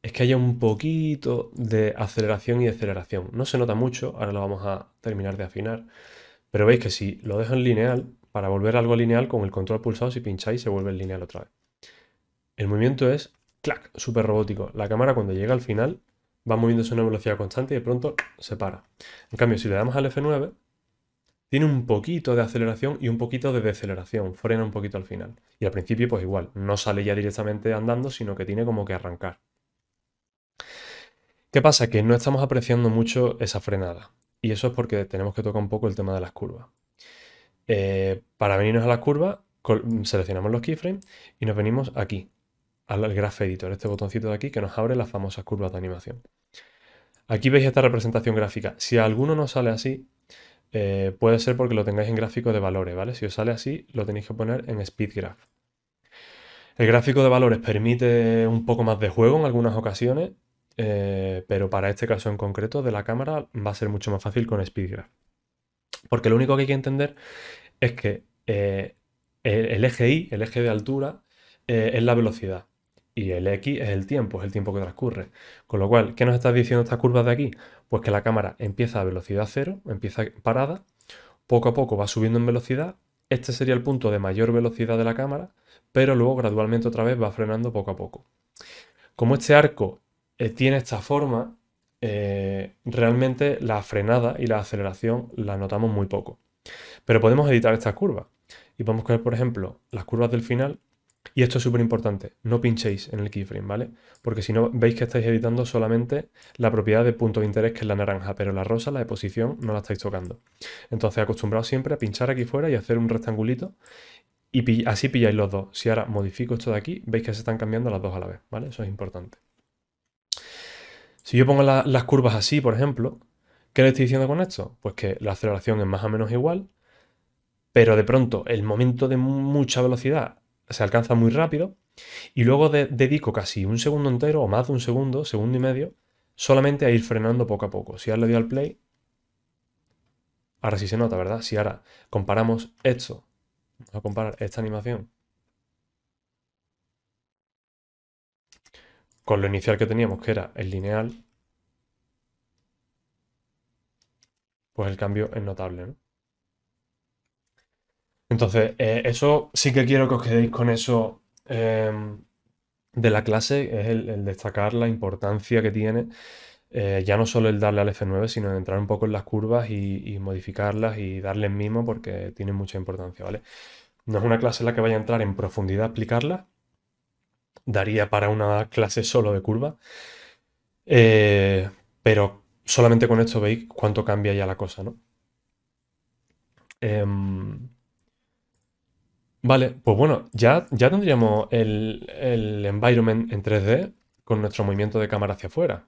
es que haya un poquito de aceleración y deceleración. No se nota mucho, ahora lo vamos a terminar de afinar, pero veis que si lo dejo en lineal, para volver algo lineal, con el control pulsado, si pincháis, se vuelve en lineal otra vez. El movimiento es clac, súper robótico. La cámara cuando llega al final va moviéndose a una velocidad constante y de pronto se para. En cambio, si le damos al F9, tiene un poquito de aceleración y un poquito de deceleración, frena un poquito al final. Y al principio, pues igual, no sale ya directamente andando, sino que tiene como que arrancar. ¿Qué pasa? Que no estamos apreciando mucho esa frenada. Y eso es porque tenemos que tocar un poco el tema de las curvas. Eh, para venirnos a las curvas, seleccionamos los keyframes y nos venimos aquí, al Graph Editor, este botoncito de aquí que nos abre las famosas curvas de animación. Aquí veis esta representación gráfica. Si alguno no sale así, eh, puede ser porque lo tengáis en gráfico de valores, ¿vale? Si os sale así, lo tenéis que poner en Speed Graph. El gráfico de valores permite un poco más de juego en algunas ocasiones, eh, pero para este caso en concreto de la cámara va a ser mucho más fácil con Speed Graph. Porque lo único que hay que entender es que eh, el, eje Y, el eje de altura, es la velocidad y el X es el tiempo, es el tiempo que transcurre. Con lo cual, ¿qué nos está diciendo esta curva de aquí? Pues que la cámara empieza a velocidad cero, empieza parada, poco a poco va subiendo en velocidad, este sería el punto de mayor velocidad de la cámara, pero luego gradualmente otra vez va frenando poco a poco. Como este arco eh, tiene esta forma, eh, realmente la frenada y la aceleración la notamos muy poco. Pero podemos editar estas curvas. Y podemos coger, por ejemplo, las curvas del final y esto es súper importante, no pinchéis en el keyframe, ¿vale? Porque si no, veis que estáis editando solamente la propiedad de punto de interés, que es la naranja, pero la rosa, la de posición, no la estáis tocando. Entonces, acostumbrado siempre a pinchar aquí fuera y hacer un rectangulito, y así pilláis los dos. Si ahora modifico esto de aquí, veis que se están cambiando las dos a la vez, ¿vale? Eso es importante. Si yo pongo las curvas así, por ejemplo, ¿qué le estoy diciendo con esto? Pues que la aceleración es más o menos igual, pero de pronto el momento de mucha velocidad se alcanza muy rápido y luego dedico casi un segundo entero o más de un segundo, segundo y medio, solamente a ir frenando poco a poco. Si ahora le doy al play, ahora sí se nota, ¿verdad? Si ahora comparamos esto, vamos a comparar esta animación con lo inicial que teníamos, que era el lineal, pues el cambio es notable, ¿no? Entonces, eh, eso sí que quiero que os quedéis con eso em, de la clase, es el, destacar la importancia que tiene, eh, ya no solo el darle al F9, sino entrar un poco en las curvas y, modificarlas y darles mismo porque tiene mucha importancia, ¿vale? No es una clase en la que vaya a entrar en profundidad a explicarla, daría para una clase solo de curvas, eh, pero solamente con esto veis cuánto cambia ya la cosa, ¿no? Em, Vale, pues bueno, ya, ya tendríamos el, environment en 3D con nuestro movimiento de cámara hacia afuera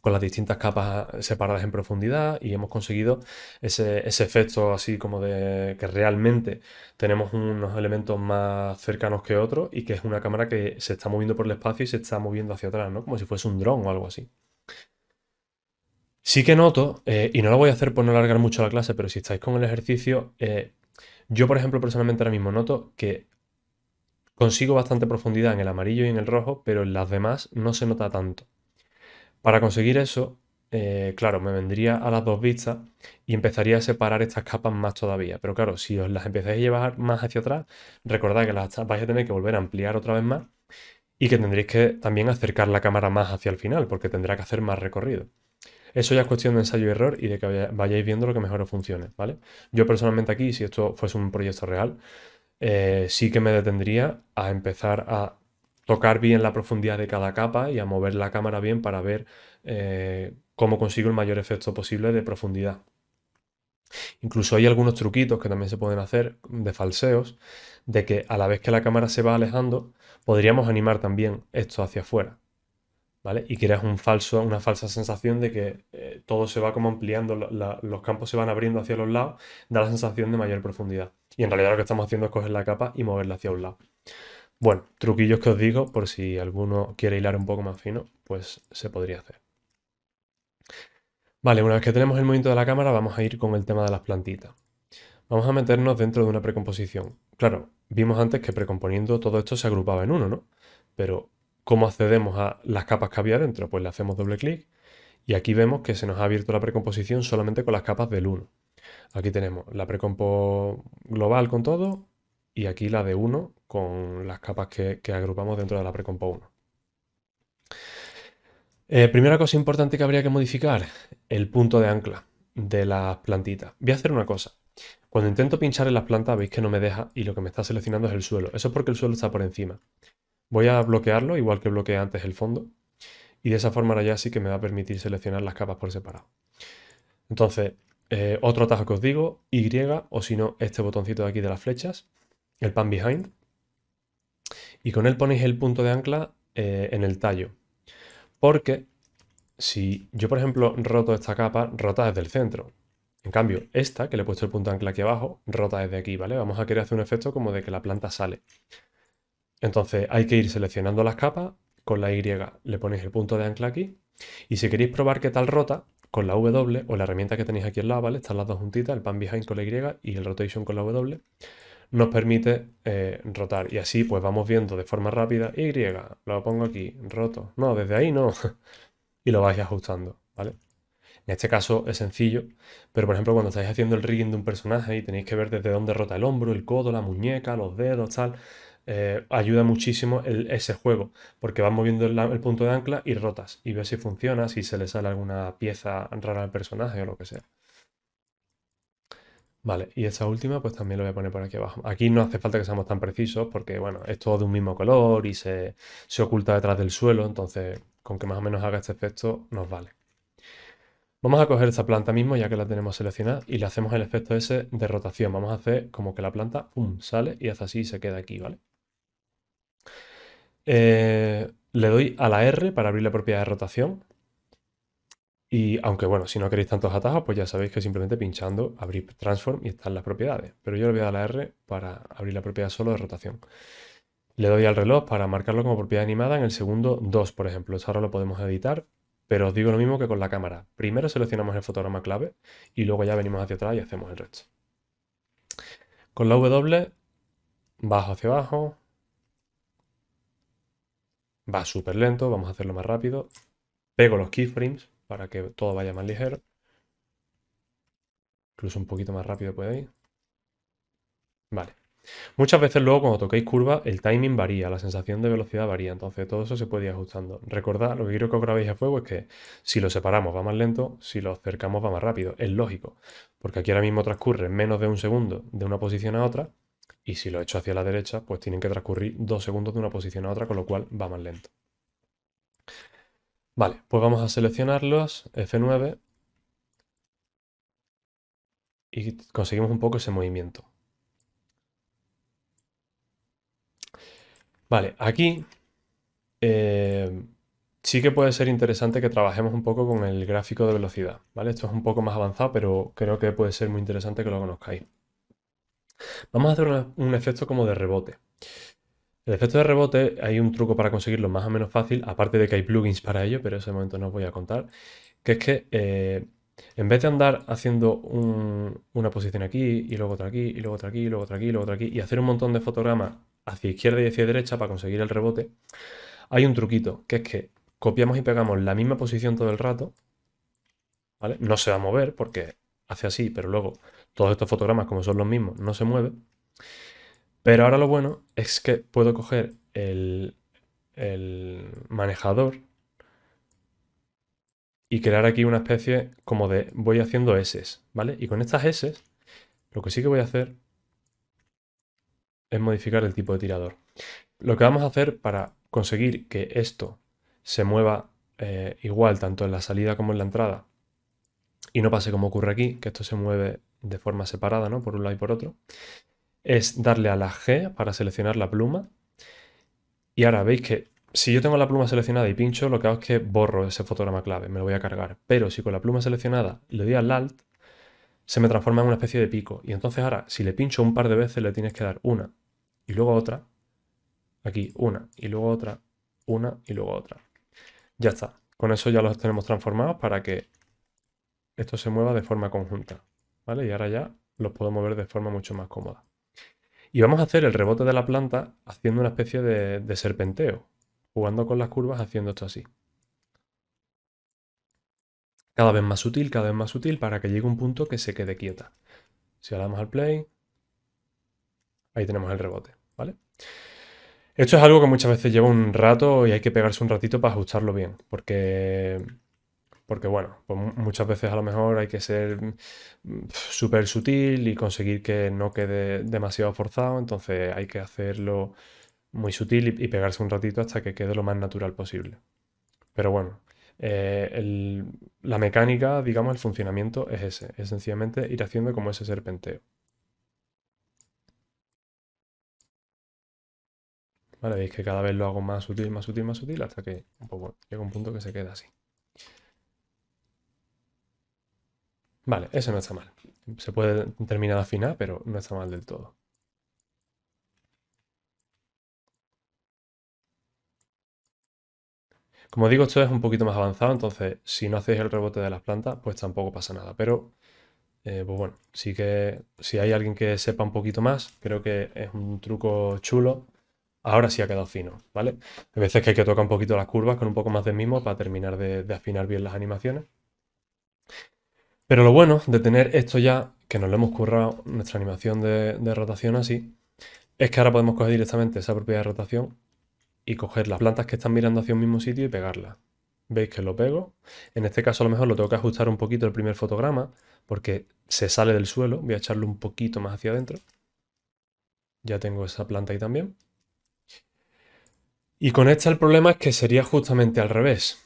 con las distintas capas separadas en profundidad y hemos conseguido ese, efecto así como de que realmente tenemos unos elementos más cercanos que otros y que es una cámara que se está moviendo por el espacio y se está moviendo hacia atrás, ¿no? Como si fuese un dron o algo así. Sí que noto, eh, y no lo voy a hacer por no alargar mucho la clase, pero si estáis con el ejercicio, eh, yo, por ejemplo, personalmente ahora mismo noto que consigo bastante profundidad en el amarillo y en el rojo, pero en las demás no se nota tanto. Para conseguir eso, eh, claro, me vendría a las dos vistas y empezaría a separar estas capas más todavía. Pero claro, si os las empezáis a llevar más hacia atrás, recordad que las vais a tener que volver a ampliar otra vez más y que tendréis que también acercar la cámara más hacia el final, porque tendrá que hacer más recorrido. Eso ya es cuestión de ensayo y error y de que vayáis viendo lo que mejor os funcione, ¿vale? Yo personalmente aquí, si esto fuese un proyecto real, eh, sí que me detendría a empezar a tocar bien la profundidad de cada capa y a mover la cámara bien para ver eh, cómo consigo el mayor efecto posible de profundidad. Incluso hay algunos truquitos que también se pueden hacer de falseos, de que a la vez que la cámara se va alejando, podríamos animar también esto hacia afuera. Y creas un falso, una falsa sensación de que eh, todo se va como ampliando, los campos se van abriendo hacia los lados, da la sensación de mayor profundidad. Y en realidad lo que estamos haciendo es coger la capa y moverla hacia un lado. Bueno, truquillos que os digo, por si alguno quiere hilar un poco más fino, pues se podría hacer. Vale, una vez que tenemos el movimiento de la cámara, vamos a ir con el tema de las plantitas. Vamos a meternos dentro de una precomposición. Claro, vimos antes que precomponiendo todo esto se agrupaba en uno, ¿no? Pero ¿Cómo accedemos a las capas que había dentro? Pues le hacemos doble clic y aquí vemos que se nos ha abierto la precomposición solamente con las capas del 1. Aquí tenemos la precompo global con todo y aquí la de 1 con las capas que, agrupamos dentro de la precompo 1. Eh, primera cosa importante que habría que modificar, el punto de ancla de las plantitas. Voy a hacer una cosa. Cuando intento pinchar en las plantas veis que no me deja y lo que me está seleccionando es el suelo. Eso es porque el suelo está por encima. Voy a bloquearlo, igual que bloqueé antes el fondo. Y de esa forma ahora ya sí que me va a permitir seleccionar las capas por separado. Entonces, eh, otro atajo que os digo, Y o si no, este botoncito de aquí de las flechas, el pan behind. Y con él ponéis el punto de ancla eh, en el tallo. Porque si yo, por ejemplo, roto esta capa, rota desde el centro. En cambio, esta, que le he puesto el punto de ancla aquí abajo, rota desde aquí, ¿vale? Vamos a querer hacer un efecto como de que la planta sale. Entonces hay que ir seleccionando las capas, con la Y le ponéis el punto de ancla aquí, y si queréis probar qué tal rota, con la W o la herramienta que tenéis aquí al lado, ¿vale? Están las dos juntitas, el pan behind con la Y y el rotation con la W, nos permite eh, rotar. Y así pues vamos viendo de forma rápida, Y, lo pongo aquí, roto. No, desde ahí no. y lo vais ajustando, ¿vale? En este caso es sencillo, pero por ejemplo cuando estáis haciendo el rigging de un personaje y tenéis que ver desde dónde rota el hombro, el codo, la muñeca, los dedos, tal, eh, ayuda muchísimo ese juego, porque vas moviendo el, punto de ancla y rotas, y ves si funciona, si se le sale alguna pieza rara al personaje o lo que sea. Vale, y esta última pues también lo voy a poner por aquí abajo. Aquí no hace falta que seamos tan precisos porque, bueno, es todo de un mismo color y se, oculta detrás del suelo, entonces con que más o menos haga este efecto nos vale. Vamos a coger esta planta mismo, ya que la tenemos seleccionada, y le hacemos el efecto ese de rotación. Vamos a hacer como que la planta, sale y hace así y se queda aquí, ¿vale? Eh, le doy a la R para abrir la propiedad de rotación. Y aunque bueno, si no queréis tantos atajos, pues ya sabéis que simplemente pinchando abrir transform y están las propiedades. Pero yo le voy a dar la R para abrir la propiedad solo de rotación. Le doy al reloj para marcarlo como propiedad animada en el segundo 2, por ejemplo. Eso ahora lo podemos editar, pero os digo lo mismo que con la cámara. Primero seleccionamos el fotograma clave y luego ya venimos hacia atrás y hacemos el resto. Con la W, bajo hacia abajo, va súper lento, vamos a hacerlo más rápido. Pego los keyframes para que todo vaya más ligero. Incluso un poquito más rápido puede ir. Vale. Muchas veces luego cuando toquéis curva el timing varía, la sensación de velocidad varía, entonces todo eso se puede ir ajustando. Recordad, lo que quiero que os grabéis a fuego es que si lo separamos va más lento, si lo acercamos va más rápido, es lógico, porque aquí ahora mismo transcurre menos de un segundo de una posición a otra y si lo echo hacia la derecha, pues tienen que transcurrir dos segundos de una posición a otra, con lo cual va más lento. Vale, pues vamos a seleccionarlos, F9, y conseguimos un poco ese movimiento. Vale, aquí eh, sí que puede ser interesante que trabajemos un poco con el gráfico de velocidad, ¿vale? Esto es un poco más avanzado, pero creo que puede ser muy interesante que lo conozcáis. Vamos a hacer un efecto como de rebote. El efecto de rebote, hay un truco para conseguirlo más o menos fácil, aparte de que hay plugins para ello, pero ese momento no os voy a contar, que es que eh, en vez de andar haciendo una posición aquí, y luego otra aquí, y luego otra aquí, y luego otra aquí, y luego otra aquí, y hacer un montón de fotogramas hacia izquierda y hacia derecha para conseguir el rebote, hay un truquito, que es que copiamos y pegamos la misma posición todo el rato, ¿vale? No se va a mover porque hace así, pero luego todos estos fotogramas, como son los mismos, no se mueve. Pero ahora lo bueno es que puedo coger el, manejador y crear aquí una especie como de voy haciendo S, e ¿vale? Y con estas e S lo que sí que voy a hacer es modificar el tipo de tirador. Lo que vamos a hacer para conseguir que esto se mueva eh, igual tanto en la salida como en la entrada y no pase como ocurre aquí, que esto se mueve de forma separada, ¿no? Por un lado y por otro, es darle a la G para seleccionar la pluma. Y ahora veis que si yo tengo la pluma seleccionada y pincho, lo que hago es que borro ese fotograma clave, me lo voy a cargar. Pero si con la pluma seleccionada le doy al Alt, se me transforma en una especie de pico. Y entonces ahora, si le pincho un par de veces, le tienes que dar una y luego otra. Aquí, una y luego otra, una y luego otra. Ya está. Con eso ya los tenemos transformados para que esto se mueva de forma conjunta. Y ahora ya los puedo mover de forma mucho más cómoda. Y vamos a hacer el rebote de la planta haciendo una especie de, serpenteo, jugando con las curvas haciendo esto así. Cada vez más sutil, cada vez más sutil, para que llegue un punto que se quede quieta. Si hablamos al play, ahí tenemos el rebote, ¿vale? Esto es algo que muchas veces lleva un rato y hay que pegarse un ratito para ajustarlo bien, porque porque bueno, pues muchas veces a lo mejor hay que ser mm, súper sutil y conseguir que no quede demasiado forzado, entonces hay que hacerlo muy sutil y, pegarse un ratito hasta que quede lo más natural posible. Pero bueno, eh, la mecánica, digamos, el funcionamiento es ese, es sencillamente ir haciendo como ese serpenteo. Vale, veis que cada vez lo hago más sutil, más sutil, más sutil, hasta que pues llega un punto que se queda así. Vale, eso no está mal. Se puede terminar de afinar, pero no está mal del todo. Como digo, esto es un poquito más avanzado, entonces si no hacéis el rebote de las plantas, pues tampoco pasa nada. Pero, eh, pues bueno, sí que si hay alguien que sepa un poquito más, creo que es un truco chulo. Ahora sí ha quedado fino, ¿vale? Hay veces que hay que tocar un poquito las curvas con un poco más de mimo para terminar de afinar bien las animaciones. Pero lo bueno de tener esto ya, que nos lo hemos currado, nuestra animación de, rotación así, es que ahora podemos coger directamente esa propiedad de rotación y coger las plantas que están mirando hacia un mismo sitio y pegarlas. Veis que lo pego. En este caso a lo mejor lo tengo que ajustar un poquito el primer fotograma porque se sale del suelo. Voy a echarlo un poquito más hacia adentro. Ya tengo esa planta ahí también. Y con esta el problema es que sería justamente al revés.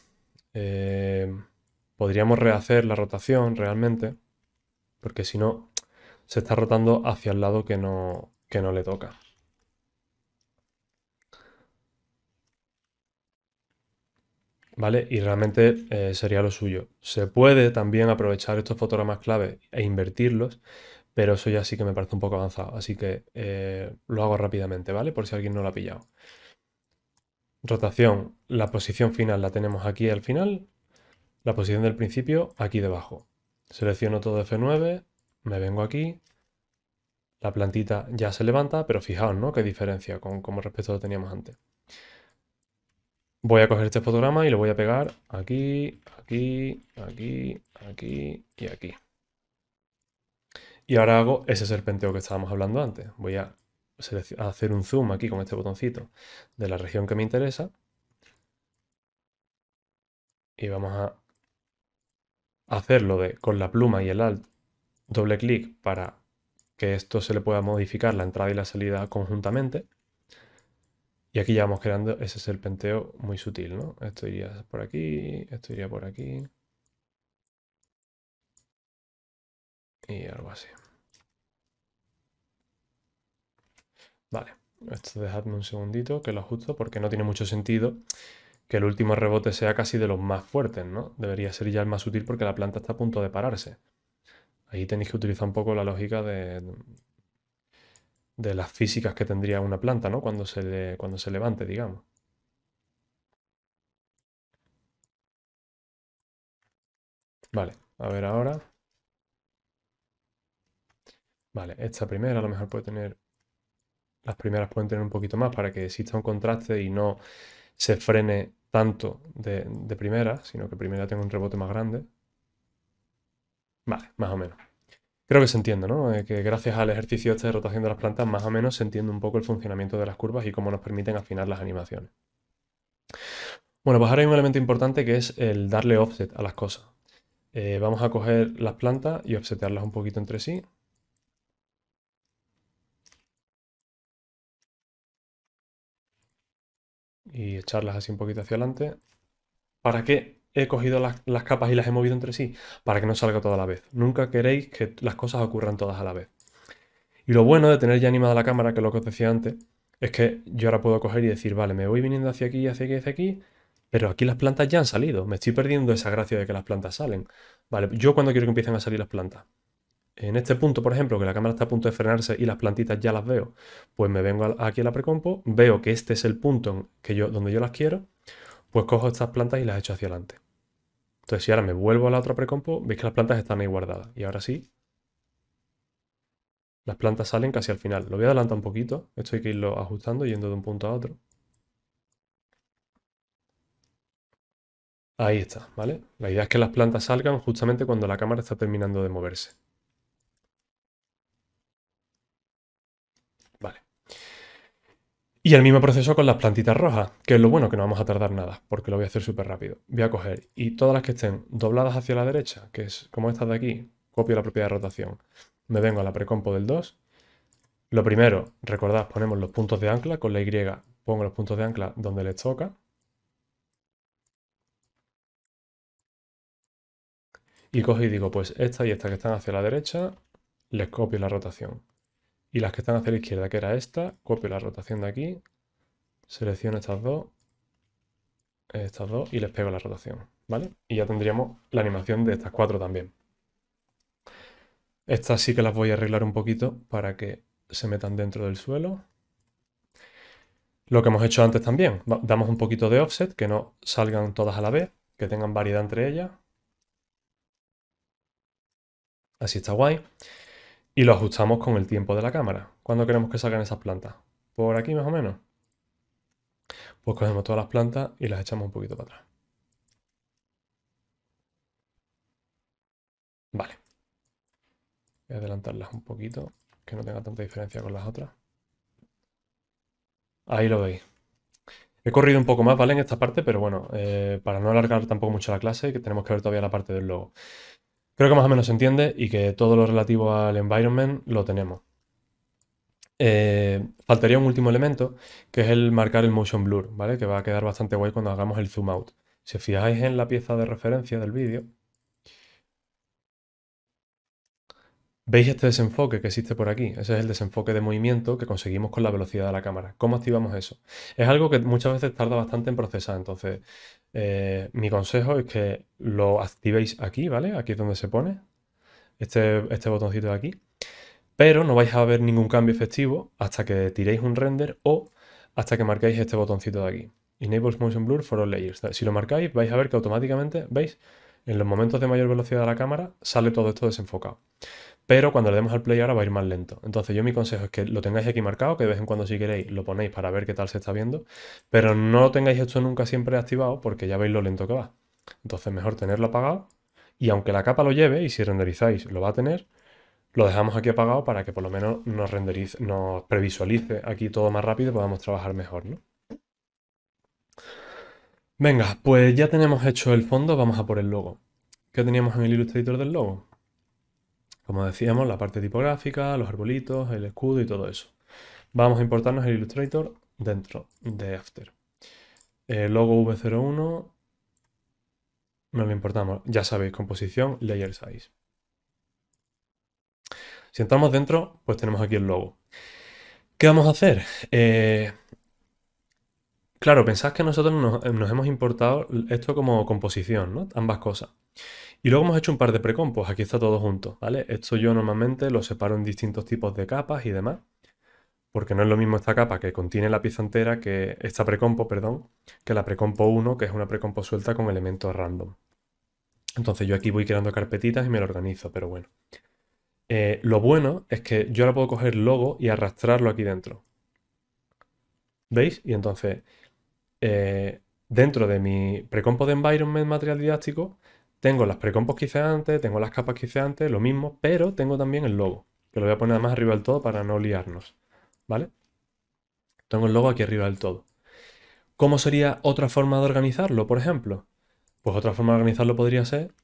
Eh, podríamos rehacer la rotación realmente, porque si no, se está rotando hacia el lado que no, no le toca. ¿Vale? Y realmente eh, sería lo suyo. Se puede también aprovechar estos fotogramas clave e invertirlos, pero eso ya sí que me parece un poco avanzado, así que eh, lo hago rápidamente, ¿vale? Por si alguien no lo ha pillado. Rotación, la posición final la tenemos aquí al final, la posición del principio aquí debajo. Selecciono todo F9, me vengo aquí, la plantita ya se levanta, pero fijaos, ¿no? Qué diferencia con respecto a lo que teníamos antes. Voy a coger este fotograma y lo voy a pegar aquí, aquí, aquí, aquí y aquí. Y ahora hago ese serpenteo que estábamos hablando antes. Voy a hacer un zoom aquí con este botoncito de la región que me interesa. Y vamos a hacerlo de, con la pluma y el alt doble clic para que esto se le pueda modificar la entrada y la salida conjuntamente. Y aquí ya vamos creando, ese serpenteo penteo muy sutil, Esto iría por aquí, esto iría por aquí. Y algo así. Vale, esto dejadme un segundito que lo ajusto porque no tiene mucho sentido que el último rebote sea casi de los más fuertes, ¿no? Debería ser ya el más útil porque la planta está a punto de pararse. Ahí tenéis que utilizar un poco la lógica de, de las físicas que tendría una planta, ¿no? Cuando se, cuando se levante, digamos. Vale, a ver ahora. Vale, esta primera a lo mejor puede tener... Las primeras pueden tener un poquito más para que exista un contraste y no se frene tanto de, primera, sino que primera tengo un rebote más grande. Vale, más o menos. Creo que se entiende, ¿no? Eh, que gracias al ejercicio este de rotación de las plantas, más o menos se entiende un poco el funcionamiento de las curvas y cómo nos permiten afinar las animaciones. Bueno, pues ahora hay un elemento importante que es el darle offset a las cosas. Eh, vamos a coger las plantas y offsetearlas un poquito entre sí. y echarlas así un poquito hacia adelante. ¿Para qué he cogido las, capas y las he movido entre sí? Para que no salga toda a la vez. Nunca queréis que las cosas ocurran todas a la vez. Y lo bueno de tener ya animada la cámara, que es lo que os decía antes, es que yo ahora puedo coger y decir, vale, me voy viniendo hacia aquí, hacia aquí, hacia aquí, pero aquí las plantas ya han salido. Me estoy perdiendo esa gracia de que las plantas salen. Vale, yo cuando quiero que empiecen a salir las plantas en este punto, por ejemplo, que la cámara está a punto de frenarse y las plantitas ya las veo, pues me vengo aquí a la precompo, veo que este es el punto que yo, donde yo las quiero, pues cojo estas plantas y las echo hacia adelante. Entonces, si ahora me vuelvo a la otra precompo, veis que las plantas están ahí guardadas. Y ahora sí, las plantas salen casi al final. Lo voy a adelantar un poquito, esto hay que irlo ajustando yendo de un punto a otro. Ahí está, ¿vale? La idea es que las plantas salgan justamente cuando la cámara está terminando de moverse. Y el mismo proceso con las plantitas rojas, que es lo bueno que no vamos a tardar nada, porque lo voy a hacer súper rápido. Voy a coger y todas las que estén dobladas hacia la derecha, que es como estas de aquí, copio la propiedad de rotación. Me vengo a la precompo del 2. Lo primero, recordad, ponemos los puntos de ancla con la Y. Pongo los puntos de ancla donde les toca. Y cojo y digo, pues esta y esta que están hacia la derecha, les copio la rotación. Y las que están hacia la izquierda, que era esta, copio la rotación de aquí, selecciono estas dos, estas dos y les pego la rotación, ¿vale? Y ya tendríamos la animación de estas cuatro también. Estas sí que las voy a arreglar un poquito para que se metan dentro del suelo. Lo que hemos hecho antes también, damos un poquito de offset, que no salgan todas a la vez, que tengan variedad entre ellas. Así está guay y lo ajustamos con el tiempo de la cámara. ¿Cuándo queremos que salgan esas plantas? ¿Por aquí más o menos? Pues cogemos todas las plantas y las echamos un poquito para atrás. Vale. Voy a adelantarlas un poquito, que no tenga tanta diferencia con las otras. Ahí lo veis. He corrido un poco más, ¿vale? En esta parte, pero bueno, eh, para no alargar tampoco mucho la clase, que tenemos que ver todavía la parte del logo. Creo que más o menos se entiende y que todo lo relativo al environment lo tenemos. Eh, faltaría un último elemento, que es el marcar el motion blur, ¿vale? Que va a quedar bastante guay cuando hagamos el zoom out. Si os fijáis en la pieza de referencia del vídeo, ¿Veis este desenfoque que existe por aquí? Ese es el desenfoque de movimiento que conseguimos con la velocidad de la cámara. ¿Cómo activamos eso? Es algo que muchas veces tarda bastante en procesar, entonces eh, mi consejo es que lo activéis aquí, ¿vale? Aquí es donde se pone, este, este botoncito de aquí. Pero no vais a ver ningún cambio efectivo hasta que tiréis un render o hasta que marquéis este botoncito de aquí. Enable Motion Blur for all layers. Si lo marcáis vais a ver que automáticamente, ¿veis? En los momentos de mayor velocidad de la cámara sale todo esto desenfocado pero cuando le demos al play ahora va a ir más lento. Entonces yo mi consejo es que lo tengáis aquí marcado, que de vez en cuando si queréis lo ponéis para ver qué tal se está viendo, pero no lo tengáis esto nunca siempre activado porque ya veis lo lento que va. Entonces mejor tenerlo apagado y aunque la capa lo lleve y si renderizáis lo va a tener, lo dejamos aquí apagado para que por lo menos nos, renderice, nos previsualice aquí todo más rápido y podamos trabajar mejor, ¿no? Venga, pues ya tenemos hecho el fondo, vamos a por el logo. ¿Qué teníamos en el Illustrator del logo? Como decíamos, la parte tipográfica, los arbolitos, el escudo y todo eso. Vamos a importarnos el Illustrator dentro de After. El logo V01 no lo importamos. Ya sabéis, composición, layer size. Si entramos dentro, pues tenemos aquí el logo. ¿Qué vamos a hacer? Eh, claro, pensad que nosotros nos, nos, hemos importado esto como composición, ¿no? Ambas cosas. Y luego hemos hecho un par de precompos, aquí está todo junto, ¿vale? Esto yo normalmente lo separo en distintos tipos de capas y demás, porque no es lo mismo esta capa que contiene la pieza entera que esta precompo, perdón, que la precompo 1, que es una precompo suelta con elementos random. Entonces yo aquí voy creando carpetitas y me lo organizo, pero bueno. Eh, lo bueno es que yo ahora puedo coger logo y arrastrarlo aquí dentro. ¿Veis? Y entonces, eh, dentro de mi precompo de environment material didáctico, tengo las precompos que hice antes, tengo las capas que hice antes, lo mismo, pero tengo también el logo, que lo voy a poner más arriba del todo para no liarnos, ¿vale? Tengo el logo aquí arriba del todo. ¿Cómo sería otra forma de organizarlo, por ejemplo? Pues otra forma de organizarlo podría ser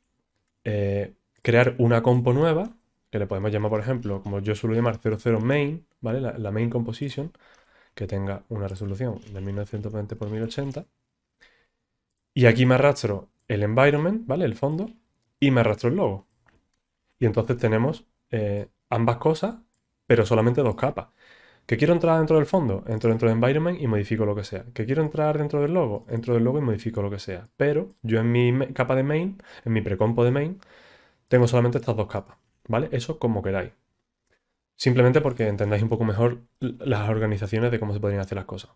eh, crear una compo nueva, que le podemos llamar, por ejemplo, como yo suelo llamar 00 main, ¿vale? La, la main composition, que tenga una resolución de 1920 x 1080. Y aquí me arrastro el environment, ¿vale? El fondo, y me arrastro el logo. Y entonces tenemos eh, ambas cosas, pero solamente dos capas. Que quiero entrar dentro del fondo, entro dentro del environment y modifico lo que sea. Que quiero entrar dentro del logo, entro del logo y modifico lo que sea. Pero yo en mi capa de main, en mi precompo de main, tengo solamente estas dos capas, ¿vale? Eso como queráis. Simplemente porque entendáis un poco mejor las organizaciones de cómo se podrían hacer las cosas.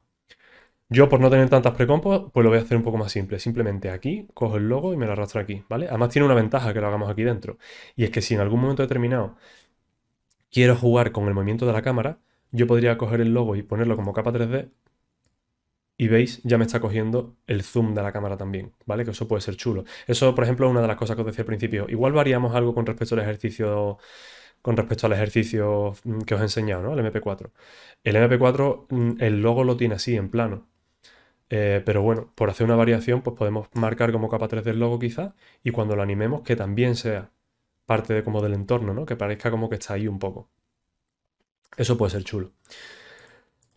Yo, por no tener tantas precompos, pues lo voy a hacer un poco más simple. Simplemente aquí, cojo el logo y me lo arrastro aquí, ¿vale? Además tiene una ventaja que lo hagamos aquí dentro. Y es que si en algún momento determinado quiero jugar con el movimiento de la cámara, yo podría coger el logo y ponerlo como capa 3D y veis, ya me está cogiendo el zoom de la cámara también, ¿vale? Que eso puede ser chulo. Eso, por ejemplo, es una de las cosas que os decía al principio. Igual variamos algo con respecto al ejercicio con respecto al ejercicio mm, que os he enseñado, ¿no? El MP4. El MP4, mm, el logo lo tiene así, en plano. Eh, pero bueno, por hacer una variación, pues podemos marcar como capa 3 del logo quizá, y cuando lo animemos que también sea parte de, como del entorno, ¿no? Que parezca como que está ahí un poco. Eso puede ser chulo.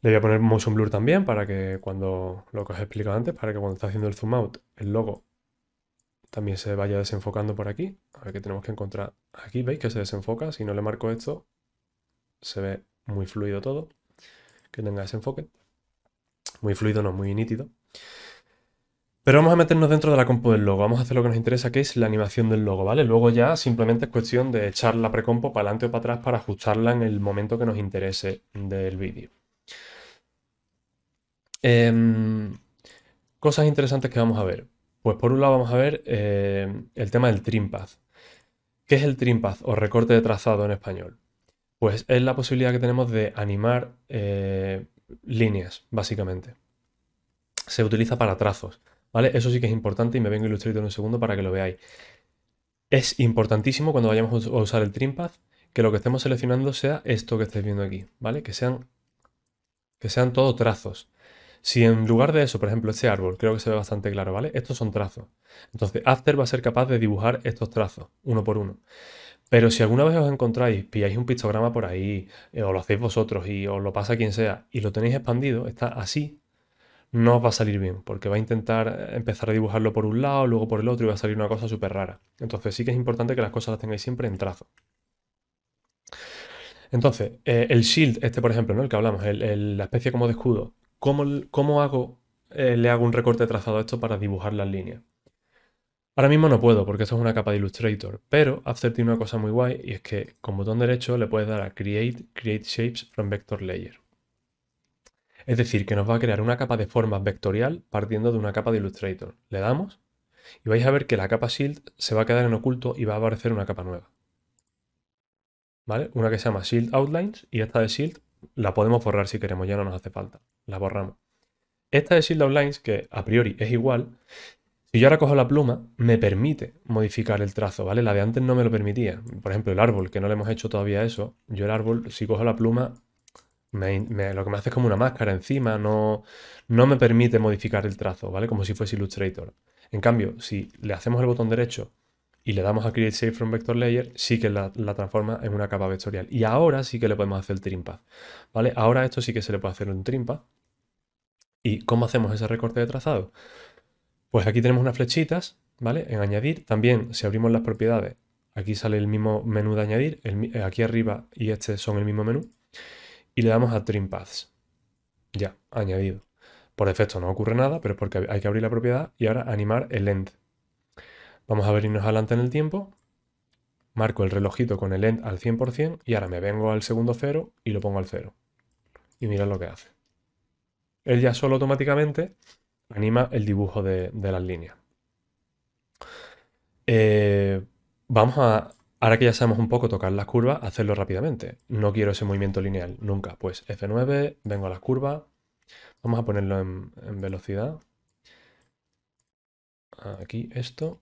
Le voy a poner motion blur también para que cuando, lo que os he explicado antes, para que cuando está haciendo el zoom out, el logo también se vaya desenfocando por aquí. A ver qué tenemos que encontrar. Aquí veis que se desenfoca. Si no le marco esto, se ve muy fluido todo. Que tenga desenfoque muy fluido, no muy nítido. Pero vamos a meternos dentro de la compo del logo, vamos a hacer lo que nos interesa, que es la animación del logo, ¿vale? Luego ya simplemente es cuestión de echar la precompo para adelante o para atrás para ajustarla en el momento que nos interese del vídeo. Em, cosas interesantes que vamos a ver. Pues por un lado vamos a ver eh, el tema del trim path. ¿Qué es el trim path o recorte de trazado en español? Pues es la posibilidad que tenemos de animar eh, líneas, básicamente. Se utiliza para trazos, ¿vale? Eso sí que es importante y me vengo ilustrando en un segundo para que lo veáis. Es importantísimo cuando vayamos a usar el path, que lo que estemos seleccionando sea esto que estáis viendo aquí, ¿vale? Que sean, que sean todos trazos. Si en lugar de eso, por ejemplo, este árbol, creo que se ve bastante claro, ¿vale? Estos son trazos. Entonces, After va a ser capaz de dibujar estos trazos, uno por uno. Pero si alguna vez os encontráis, pilláis un pictograma por ahí, eh, o lo hacéis vosotros y os lo pasa quien sea, y lo tenéis expandido, está así, no os va a salir bien, porque va a intentar eh, empezar a dibujarlo por un lado, luego por el otro, y va a salir una cosa súper rara. Entonces sí que es importante que las cosas las tengáis siempre en trazo. Entonces, eh, el shield, este por ejemplo, ¿no? El que hablamos, la especie como de escudo. ¿Cómo, cómo hago, le hago un recorte trazado a esto para dibujar las líneas? Ahora mismo no puedo porque esto es una capa de Illustrator, pero After tiene una cosa muy guay y es que con botón derecho le puedes dar a Create, Create Shapes from Vector Layer. Es decir, que nos va a crear una capa de forma vectorial partiendo de una capa de Illustrator. Le damos y vais a ver que la capa Shield se va a quedar en oculto y va a aparecer una capa nueva. ¿Vale? Una que se llama Shield Outlines y esta de Shield la podemos borrar si queremos, ya no nos hace falta. La borramos. Esta de Shield Outlines, que a priori es igual, si yo ahora cojo la pluma, me permite modificar el trazo, ¿vale? La de antes no me lo permitía. Por ejemplo, el árbol, que no le hemos hecho todavía eso. Yo el árbol, si cojo la pluma, lo que me hace es como una máscara encima, no, no me permite modificar el trazo, ¿vale? Como si fuese Illustrator. En cambio, si le hacemos el botón derecho y le damos a Create Shape from Vector Layer, sí que la, la, transforma en una capa vectorial. Y ahora sí que le podemos hacer el trim path, ¿vale? Ahora esto sí que se le puede hacer un trim path. ¿Y cómo hacemos ese recorte de trazado? Pues aquí tenemos unas flechitas, ¿vale? En añadir. También, si abrimos las propiedades, aquí sale el mismo menú de añadir. aquí arriba y este son el mismo menú. Y le damos a Trim Paths. Ya, añadido. Por defecto no ocurre nada, pero es porque hay que abrir la propiedad y ahora animar el end. Vamos a venirnos adelante en el tiempo. Marco el relojito con el end al 100% y ahora me vengo al segundo cero y lo pongo al cero. Y mira lo que hace. Él ya solo automáticamente anima el dibujo de, las líneas. Eh, vamos a, ahora que ya sabemos un poco tocar las curvas, hacerlo rápidamente. No quiero ese movimiento lineal nunca. Pues F9, vengo a las curvas. Vamos a ponerlo en, velocidad. Aquí esto.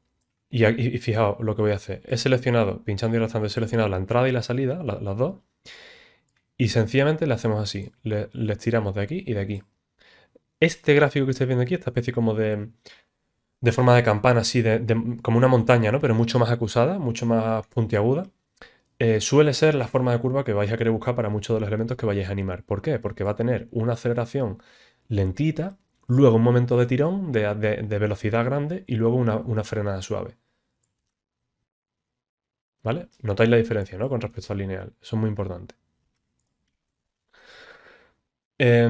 Y, fijaos lo que voy a hacer. He seleccionado, pinchando y arrastrando, he seleccionado la entrada y la salida, las dos. Y sencillamente le hacemos así. Le, les tiramos de aquí y de aquí este gráfico que estáis viendo aquí, esta especie como de, forma de campana, así, como una montaña, ¿no? Pero mucho más acusada, mucho más puntiaguda. Eh, suele ser la forma de curva que vais a querer buscar para muchos de los elementos que vayáis a animar. ¿Por qué? Porque va a tener una aceleración lentita, luego un momento de tirón de, velocidad grande y luego una, una, frenada suave. ¿Vale? Notáis la diferencia, ¿no? Con respecto al lineal. Eso es muy importante. Eh,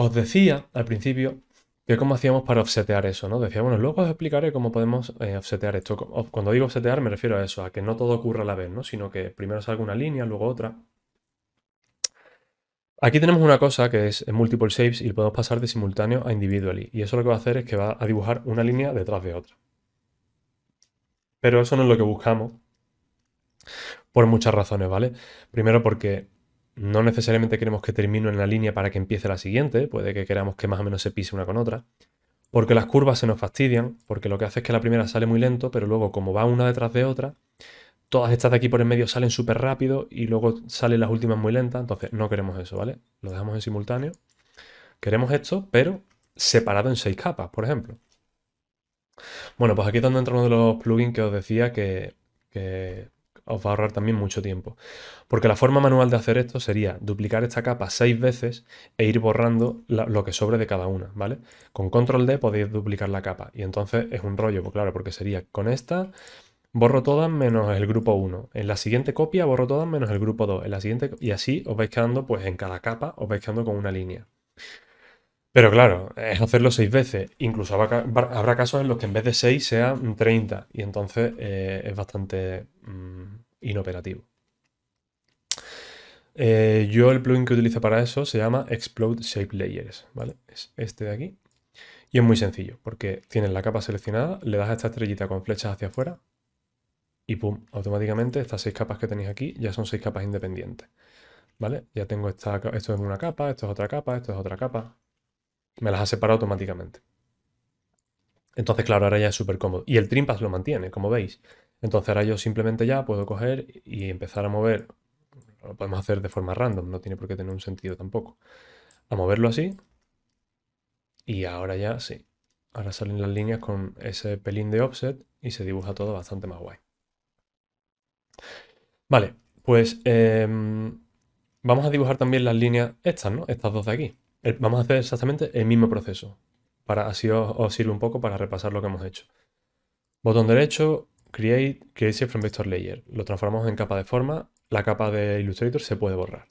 os decía al principio que cómo hacíamos para offsetear eso, ¿no? Decía, bueno, luego os explicaré cómo podemos eh, offsetear esto. Cuando digo offsetear me refiero a eso, a que no todo ocurra a la vez, ¿no? Sino que primero salga una línea, luego otra. Aquí tenemos una cosa que es multiple shapes y podemos pasar de simultáneo a individually. Y eso lo que va a hacer es que va a dibujar una línea detrás de otra. Pero eso no es lo que buscamos por muchas razones, ¿vale? Primero porque no necesariamente queremos que termine en la línea para que empiece la siguiente, puede que queramos que más o menos se pise una con otra, porque las curvas se nos fastidian, porque lo que hace es que la primera sale muy lento, pero luego como va una detrás de otra, todas estas de aquí por en medio salen súper rápido y luego salen las últimas muy lentas, entonces no queremos eso, ¿vale? Lo dejamos en simultáneo. Queremos esto, pero separado en seis capas, por ejemplo. Bueno, pues aquí es donde entra uno de los plugins que os decía que, que os va a ahorrar también mucho tiempo. Porque la forma manual de hacer esto sería duplicar esta capa seis veces e ir borrando lo que sobre de cada una, ¿vale? Con control D podéis duplicar la capa y entonces es un rollo, pues claro, porque sería con esta borro todas menos el grupo 1. En la siguiente copia borro todas menos el grupo 2. En la siguiente y así os vais quedando pues en cada capa os vais quedando con una línea. Pero claro, es hacerlo seis veces. Incluso habrá, casos en los que en vez de seis sean 30 y entonces eh, es bastante mm, inoperativo. Eh, yo el plugin que utilizo para eso se llama Explode Shape Layers, ¿vale? Es este de aquí. Y es muy sencillo, porque tienes la capa seleccionada, le das a esta estrellita con flechas hacia afuera y pum, automáticamente estas seis capas que tenéis aquí ya son seis capas independientes, ¿vale? Ya tengo esta, esto es una capa, esto es otra capa, esto es otra capa, me las ha separado automáticamente. Entonces, claro, ahora ya es súper cómodo. Y el Trimpass lo mantiene, como veis. Entonces ahora yo simplemente ya puedo coger y empezar a mover. Lo podemos hacer de forma random, no tiene por qué tener un sentido tampoco. A moverlo así. Y ahora ya sí. Ahora salen las líneas con ese pelín de offset y se dibuja todo bastante más guay. Vale, pues em, vamos a dibujar también las líneas estas, ¿no? Estas dos de aquí. Eh, vamos a hacer exactamente el mismo proceso. Para, así os, sirve un poco para repasar lo que hemos hecho. Botón derecho, Create, Create from Vector Layer. Lo transformamos en capa de forma. La capa de Illustrator se puede borrar.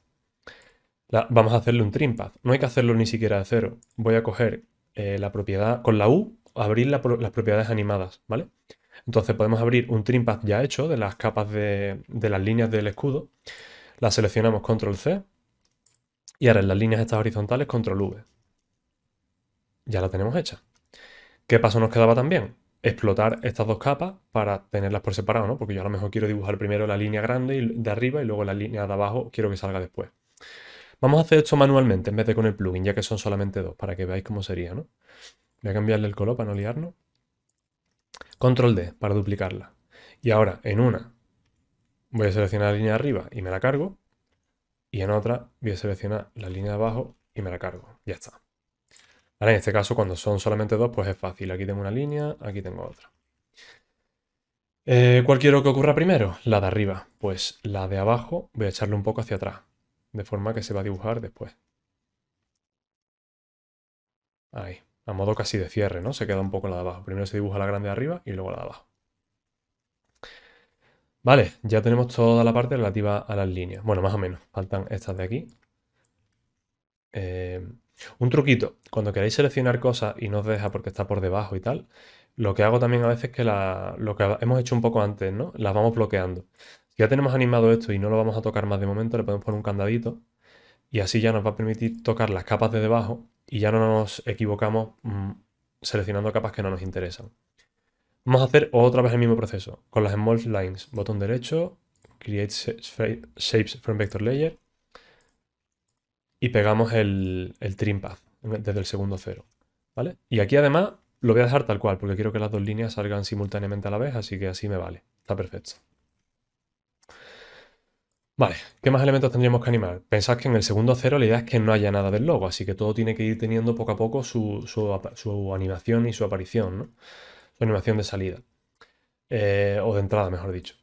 vamos a hacerle un trim path. No hay que hacerlo ni siquiera de cero. Voy a coger eh, la propiedad con la U, abrir las propiedades animadas, ¿vale? Entonces podemos abrir un trim path ya hecho de las capas de, de las líneas del escudo. La seleccionamos control C, y ahora en las líneas estas horizontales, control V. Ya la tenemos hecha. ¿Qué paso nos quedaba también? Explotar estas dos capas para tenerlas por separado, ¿no? Porque yo a lo mejor quiero dibujar primero la línea grande de arriba y luego la línea de abajo quiero que salga después. Vamos a hacer esto manualmente en vez de con el plugin, ya que son solamente dos, para que veáis cómo sería, ¿no? Voy a cambiarle el color para no liarnos. Control D para duplicarla. Y ahora en una voy a seleccionar la línea de arriba y me la cargo y en otra voy a seleccionar la línea de abajo y me la cargo. Ya está. Ahora en este caso cuando son solamente dos pues es fácil. Aquí tengo una línea, aquí tengo otra. Eh, ¿Cuál quiero que ocurra primero? La de arriba. Pues la de abajo voy a echarle un poco hacia atrás, de forma que se va a dibujar después. Ahí, a modo casi de cierre, ¿no? Se queda un poco la de abajo. Primero se dibuja la grande de arriba y luego la de abajo. Vale, ya tenemos toda la parte relativa a las líneas. Bueno, más o menos. Faltan estas de aquí. Eh, un truquito. Cuando queréis seleccionar cosas y no deja porque está por debajo y tal, lo que hago también a veces es que la, lo que hemos hecho un poco antes, ¿no? Las vamos bloqueando. ya tenemos animado esto y no lo vamos a tocar más de momento, le podemos poner un candadito y así ya nos va a permitir tocar las capas de debajo y ya no nos equivocamos mm, seleccionando capas que no nos interesan. Vamos a hacer otra vez el mismo proceso con las small lines. Botón derecho, create shapes from vector layer y pegamos el, trim path desde el segundo cero. ¿vale? Y aquí además lo voy a dejar tal cual porque quiero que las dos líneas salgan simultáneamente a la vez, así que así me vale. Está perfecto. Vale, ¿qué más elementos tendríamos que animar? Pensad que en el segundo cero la idea es que no haya nada del logo, así que todo tiene que ir teniendo poco a poco su, su animación y su aparición, ¿no? su animación de salida. Eh, o de entrada, mejor dicho.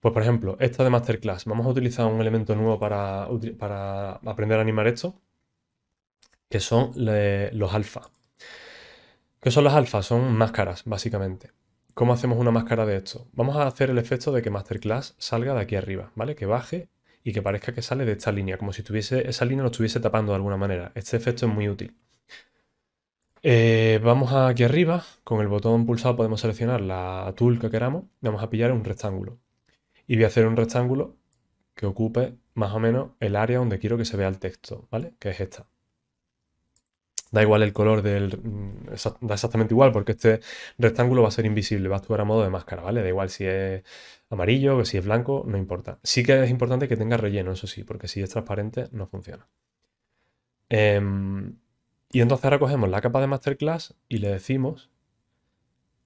Pues por ejemplo, esta de Masterclass. Vamos a utilizar un elemento nuevo para, aprender a animar esto, que son los alfa. ¿Qué son los alfas? Son máscaras, básicamente. ¿Cómo hacemos una máscara de esto? Vamos a hacer el efecto de que Masterclass salga de aquí arriba, ¿vale? Que baje y que parezca que sale de esta línea, como si tuviese, esa línea lo estuviese tapando de alguna manera. Este efecto es muy útil. Eh, vamos aquí arriba, con el botón pulsado podemos seleccionar la tool que queramos. Vamos a pillar un rectángulo. Y voy a hacer un rectángulo que ocupe más o menos el área donde quiero que se vea el texto, ¿vale? Que es esta. Da igual el color del... Mm, da exactamente igual porque este rectángulo va a ser invisible, va a actuar a modo de máscara, ¿vale? Da igual si es amarillo o si es blanco, no importa. Sí que es importante que tenga relleno, eso sí, porque si es transparente no funciona. Em, y entonces ahora cogemos la capa de masterclass y le decimos,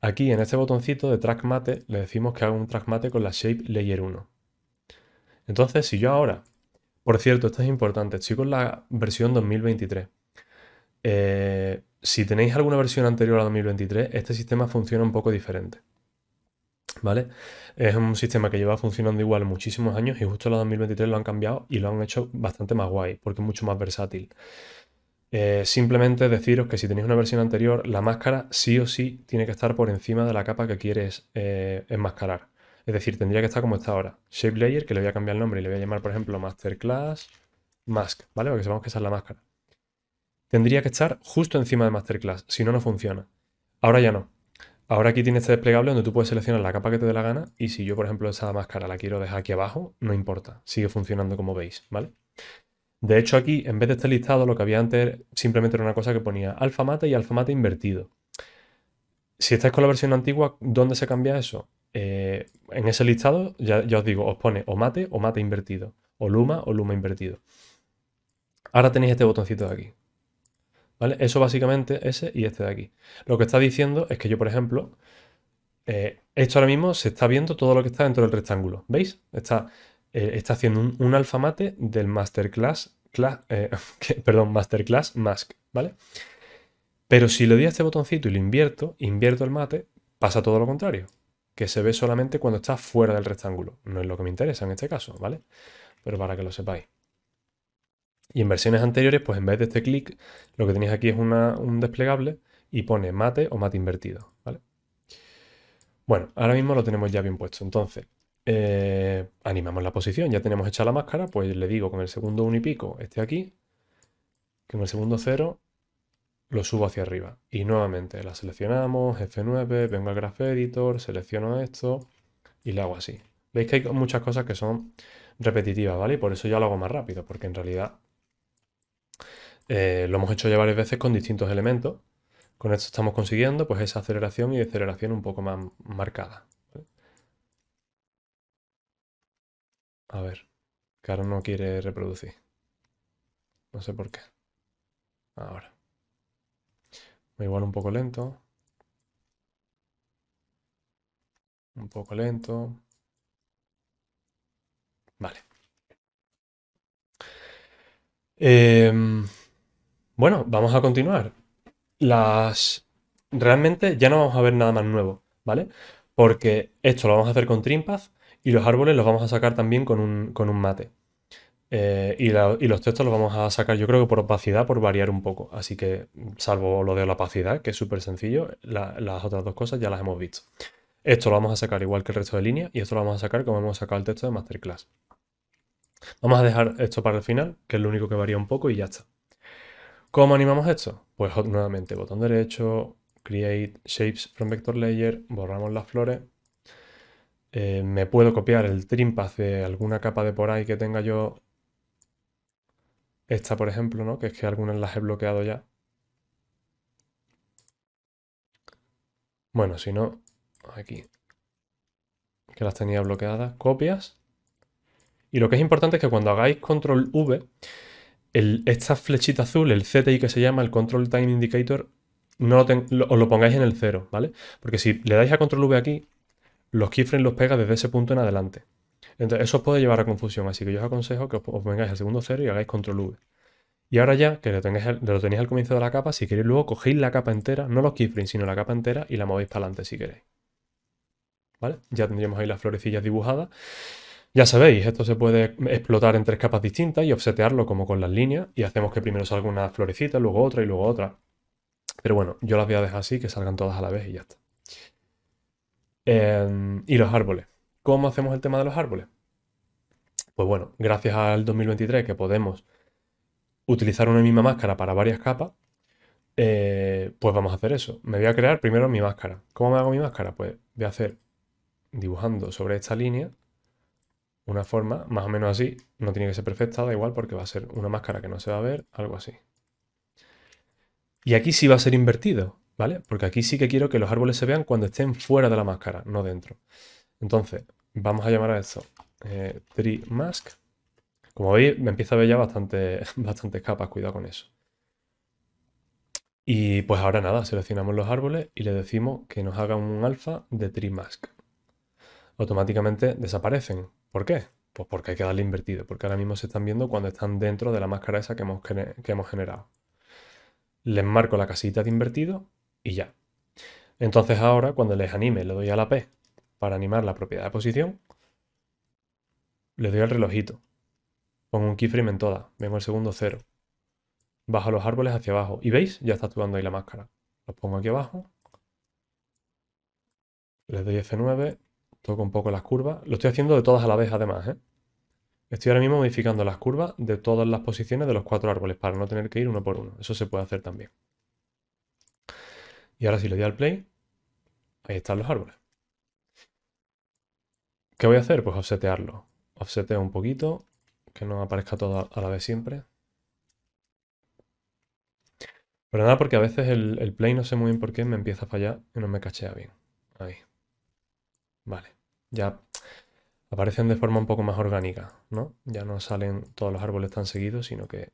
aquí en este botoncito de track mate, le decimos que haga un track mate con la shape layer 1. Entonces, si yo ahora, por cierto, esto es importante, estoy con la versión 2023. Eh, si tenéis alguna versión anterior a 2023, este sistema funciona un poco diferente. ¿Vale? Es un sistema que lleva funcionando igual muchísimos años y justo la 2023 lo han cambiado y lo han hecho bastante más guay porque es mucho más versátil. Eh, simplemente deciros que si tenéis una versión anterior, la máscara sí o sí tiene que estar por encima de la capa que quieres eh, enmascarar. Es decir, tendría que estar como está ahora. Shape Layer, que le voy a cambiar el nombre y le voy a llamar, por ejemplo, Masterclass Mask, ¿vale? Porque sabemos que esa es la máscara. Tendría que estar justo encima de Masterclass, si no, no funciona. Ahora ya no. Ahora aquí tiene este desplegable donde tú puedes seleccionar la capa que te dé la gana y si yo, por ejemplo, esa máscara la quiero dejar aquí abajo, no importa, sigue funcionando como veis, ¿vale? De hecho, aquí, en vez de este listado, lo que había antes simplemente era una cosa que ponía alfa y alfa invertido. Si estáis con la versión antigua, ¿dónde se cambia eso? Eh, en ese listado, ya, os digo, os pone o mate o mate invertido, o luma o luma invertido. Ahora tenéis este botoncito de aquí. ¿Vale? Eso básicamente, ese y este de aquí. Lo que está diciendo es que yo, por ejemplo, eh, esto ahora mismo se está viendo todo lo que está dentro del rectángulo. ¿Veis? Está eh, está haciendo un, alfa mate del masterclass, class, eh, perdón, masterclass mask, ¿vale? Pero si le doy a este botoncito y lo invierto, invierto el mate, pasa todo lo contrario, que se ve solamente cuando está fuera del rectángulo. No es lo que me interesa en este caso, ¿vale? Pero para que lo sepáis. Y en versiones anteriores, pues en vez de este clic, lo que tenéis aquí es un desplegable y pone mate o mate invertido, ¿vale? Bueno, ahora mismo lo tenemos ya bien puesto. Entonces, eh, animamos la posición, ya tenemos hecha la máscara, pues le digo con el segundo 1 y pico, este aquí, que con el segundo 0 lo subo hacia arriba. Y nuevamente la seleccionamos, F9, vengo al Graph Editor, selecciono esto y le hago así. Veis que hay muchas cosas que son repetitivas, ¿vale? Y por eso ya lo hago más rápido, porque en realidad eh, lo hemos hecho ya varias veces con distintos elementos. Con esto estamos consiguiendo pues esa aceleración y deceleración un poco más marcada. A ver. Caro no quiere reproducir. No sé por qué. Ahora. Igual un poco lento. Un poco lento. Vale. Em, bueno, vamos a continuar. Las. Realmente ya no vamos a ver nada más nuevo, ¿vale? Porque esto lo vamos a hacer con Trimpath y los árboles los vamos a sacar también con un, mate. Eh, y, los textos los vamos a sacar, yo creo que por opacidad, por variar un poco. Así que, salvo lo de la opacidad, que es súper sencillo, las otras dos cosas ya las hemos visto. Esto lo vamos a sacar igual que el resto de líneas y esto lo vamos a sacar como hemos sacado el texto de masterclass. Vamos a dejar esto para el final, que es lo único que varía un poco y ya está. ¿Cómo animamos esto? Pues nuevamente, botón derecho, create shapes from vector layer, borramos las flores eh, me puedo copiar el trimpath de alguna capa de por ahí que tenga yo. Esta, por ejemplo, ¿no? Que es que algunas las he bloqueado ya. Bueno, si no, aquí. Que las tenía bloqueadas. Copias. Y lo que es importante es que cuando hagáis control V, esta flechita azul, el CTI que se llama, el Control Time Indicator, no lo os lo pongáis en el 0, ¿vale? Porque si le dais a control V aquí, los keyframes los pega desde ese punto en adelante. Entonces, eso os puede llevar a confusión, así que yo os aconsejo que os, vengáis al segundo cero y hagáis control V. Y ahora ya que lo, tenéis al comienzo de la capa, si queréis luego cogéis la capa entera, no los keyframes, sino la capa entera y la movéis para adelante si queréis. ¿Vale? Ya tendríamos ahí las florecillas dibujadas. Ya sabéis, esto se puede explotar en tres capas distintas y offsetearlo como con las líneas y hacemos que primero salga una florecita, luego otra y luego otra. Pero bueno, yo las voy a dejar así, que salgan todas a la vez y ya está. Em, y los árboles. ¿Cómo hacemos el tema de los árboles? Pues bueno, gracias al 2023 que podemos utilizar una misma máscara para varias capas, eh, pues vamos a hacer eso. Me voy a crear primero mi máscara. ¿Cómo me hago mi máscara? Pues voy a hacer dibujando sobre esta línea una forma más o menos así. No tiene que ser perfecta, da igual porque va a ser una máscara que no se va a ver, algo así. Y aquí sí va a ser invertido. ¿vale? Porque aquí sí que quiero que los árboles se vean cuando estén fuera de la máscara, no dentro. Entonces, vamos a llamar a esto eh, tree mask. Como veis, me empieza a ver ya bastante, bastantes capas, cuidado con eso. Y pues ahora nada, seleccionamos los árboles y le decimos que nos haga un alfa de tree mask. Automáticamente desaparecen. ¿Por qué? Pues porque hay que darle invertido, porque ahora mismo se están viendo cuando están dentro de la máscara esa que hemos, que hemos generado. Les marco la casita de invertido y ya. Entonces ahora, cuando les anime, le doy a la P para animar la propiedad de posición, le doy al relojito. Pongo un keyframe en todas, vengo el segundo cero. Bajo los árboles hacia abajo. Y veis, ya está actuando ahí la máscara. Los pongo aquí abajo. les doy F9, toco un poco las curvas. Lo estoy haciendo de todas a la vez además, ¿eh? Estoy ahora mismo modificando las curvas de todas las posiciones de los cuatro árboles para no tener que ir uno por uno. Eso se puede hacer también. Y ahora si le doy al play, ahí están los árboles. ¿Qué voy a hacer? Pues offsetearlo. Offseteo un poquito, que no aparezca todo a la vez siempre. Pero nada, porque a veces el, el play no sé muy bien por qué me empieza a fallar y no me cachea bien. Ahí. Vale. Ya aparecen de forma un poco más orgánica, ¿no? Ya no salen todos los árboles tan seguidos, sino que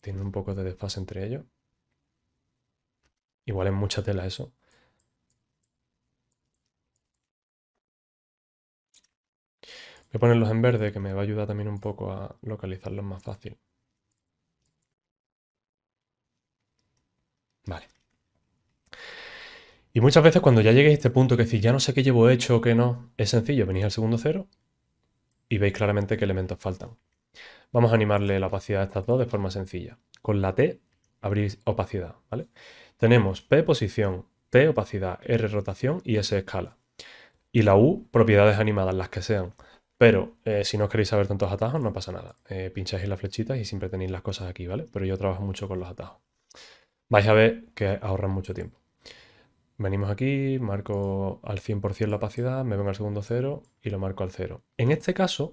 tienen un poco de desfase entre ellos. Igual es mucha tela eso. Voy a ponerlos en verde, que me va a ayudar también un poco a localizarlos más fácil. Vale. Y muchas veces cuando ya lleguéis a este punto que decís, ya no sé qué llevo hecho o qué no, es sencillo, venís al segundo cero y veis claramente qué elementos faltan. Vamos a animarle la opacidad a estas dos de forma sencilla. Con la T abrís opacidad, ¿vale? Tenemos P posición, T opacidad, R rotación y S escala. Y la U, propiedades animadas, las que sean. Pero eh, si no queréis saber tantos atajos, no pasa nada. Eh, pincháis las flechitas y siempre tenéis las cosas aquí, ¿vale? Pero yo trabajo mucho con los atajos. Vais a ver que ahorran mucho tiempo. Venimos aquí, marco al 100% la opacidad, me vengo al segundo cero y lo marco al cero. En este caso,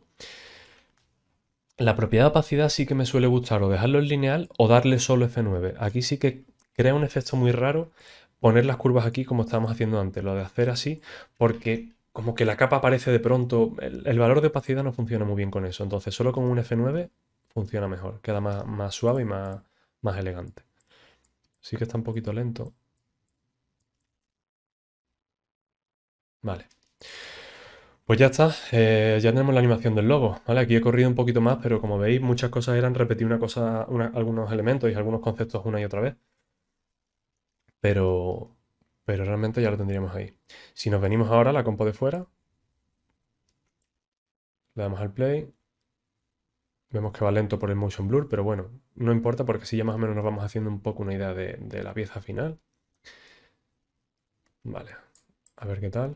la propiedad de opacidad sí que me suele gustar o dejarlo en lineal o darle solo F9. Aquí sí que Crea un efecto muy raro poner las curvas aquí como estábamos haciendo antes, lo de hacer así, porque como que la capa aparece de pronto, el, valor de opacidad no funciona muy bien con eso, entonces solo con un F9 funciona mejor, queda más, suave y más, más elegante. Sí que está un poquito lento. Vale. Pues ya está, eh, ya tenemos la animación del logo, ¿vale? Aquí he corrido un poquito más, pero como veis, muchas cosas eran repetir una cosa, algunos elementos y algunos conceptos una y otra vez pero, pero realmente ya lo tendríamos ahí. Si nos venimos ahora a la compo de fuera, le damos al play, vemos que va lento por el motion blur, pero bueno, no importa porque así ya más o menos nos vamos haciendo un poco una idea de, la pieza final. Vale, a ver qué tal.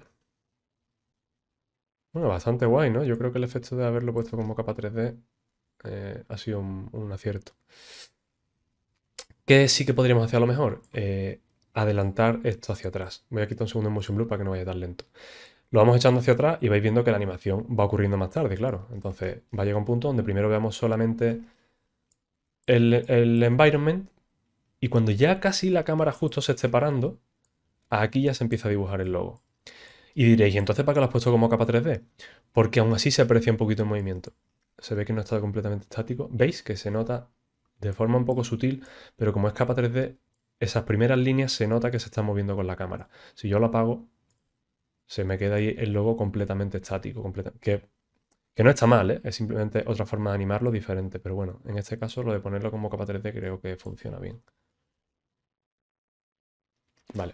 Bueno, bastante guay, ¿no? Yo creo que el efecto de haberlo puesto como capa 3D eh, ha sido un, acierto. ¿Qué sí que podríamos hacer a lo mejor? Eh, adelantar esto hacia atrás. Voy a quitar un segundo en Motion Blur para que no vaya tan lento. Lo vamos echando hacia atrás y vais viendo que la animación va ocurriendo más tarde, claro. Entonces va a llegar un punto donde primero veamos solamente el, environment y cuando ya casi la cámara justo se esté parando, aquí ya se empieza a dibujar el logo. Y diréis, ¿y entonces para qué lo has puesto como capa 3D? Porque aún así se aprecia un poquito el movimiento. Se ve que no está completamente estático. ¿Veis que se nota de forma un poco sutil? Pero como es capa 3D, esas primeras líneas se nota que se está moviendo con la cámara. Si yo lo apago, se me queda ahí el logo completamente estático, que, no está mal, ¿eh? es simplemente otra forma de animarlo diferente, pero bueno, en este caso lo de ponerlo como capa 3D creo que funciona bien. Vale.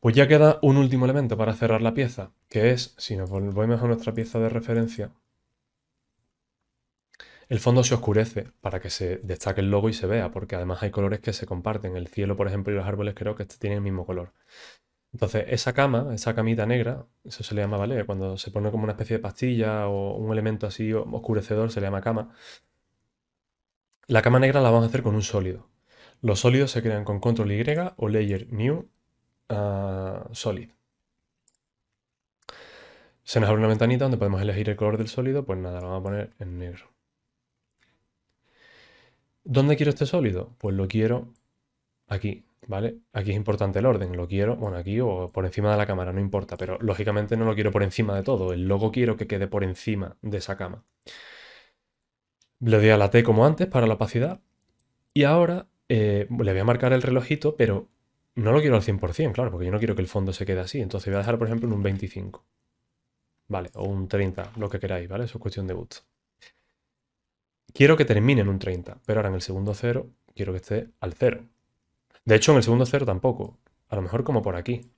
Pues ya queda un último elemento para cerrar la pieza, que es, si nos volvemos a nuestra pieza de referencia, el fondo se oscurece para que se destaque el logo y se vea, porque además hay colores que se comparten. El cielo, por ejemplo, y los árboles creo que tienen el mismo color. Entonces, esa cama, esa camita negra, eso se le llama, ¿vale? Cuando se pone como una especie de pastilla o un elemento así oscurecedor, se le llama cama. La cama negra la vamos a hacer con un sólido. Los sólidos se crean con control Y o layer new ah, solid. Se nos abre una ventanita donde podemos elegir el color del sólido, pues nada, lo vamos a poner en negro. ¿Dónde quiero este sólido? Pues lo quiero aquí, ¿vale? Aquí es importante el orden, lo quiero, bueno, aquí o por encima de la cámara, no importa, pero lógicamente no lo quiero por encima de todo, el logo quiero que quede por encima de esa cama. Le doy a la T como antes para la opacidad y ahora eh, le voy a marcar el relojito, pero no lo quiero al 100%, claro, porque yo no quiero que el fondo se quede así, entonces voy a dejar, por ejemplo, en un 25, ¿vale? O un 30, lo que queráis, ¿vale? Eso es cuestión de gusto quiero que termine en un 30, pero ahora en el segundo 0 quiero que esté al 0. De hecho, en el segundo cero tampoco, a lo mejor como por aquí.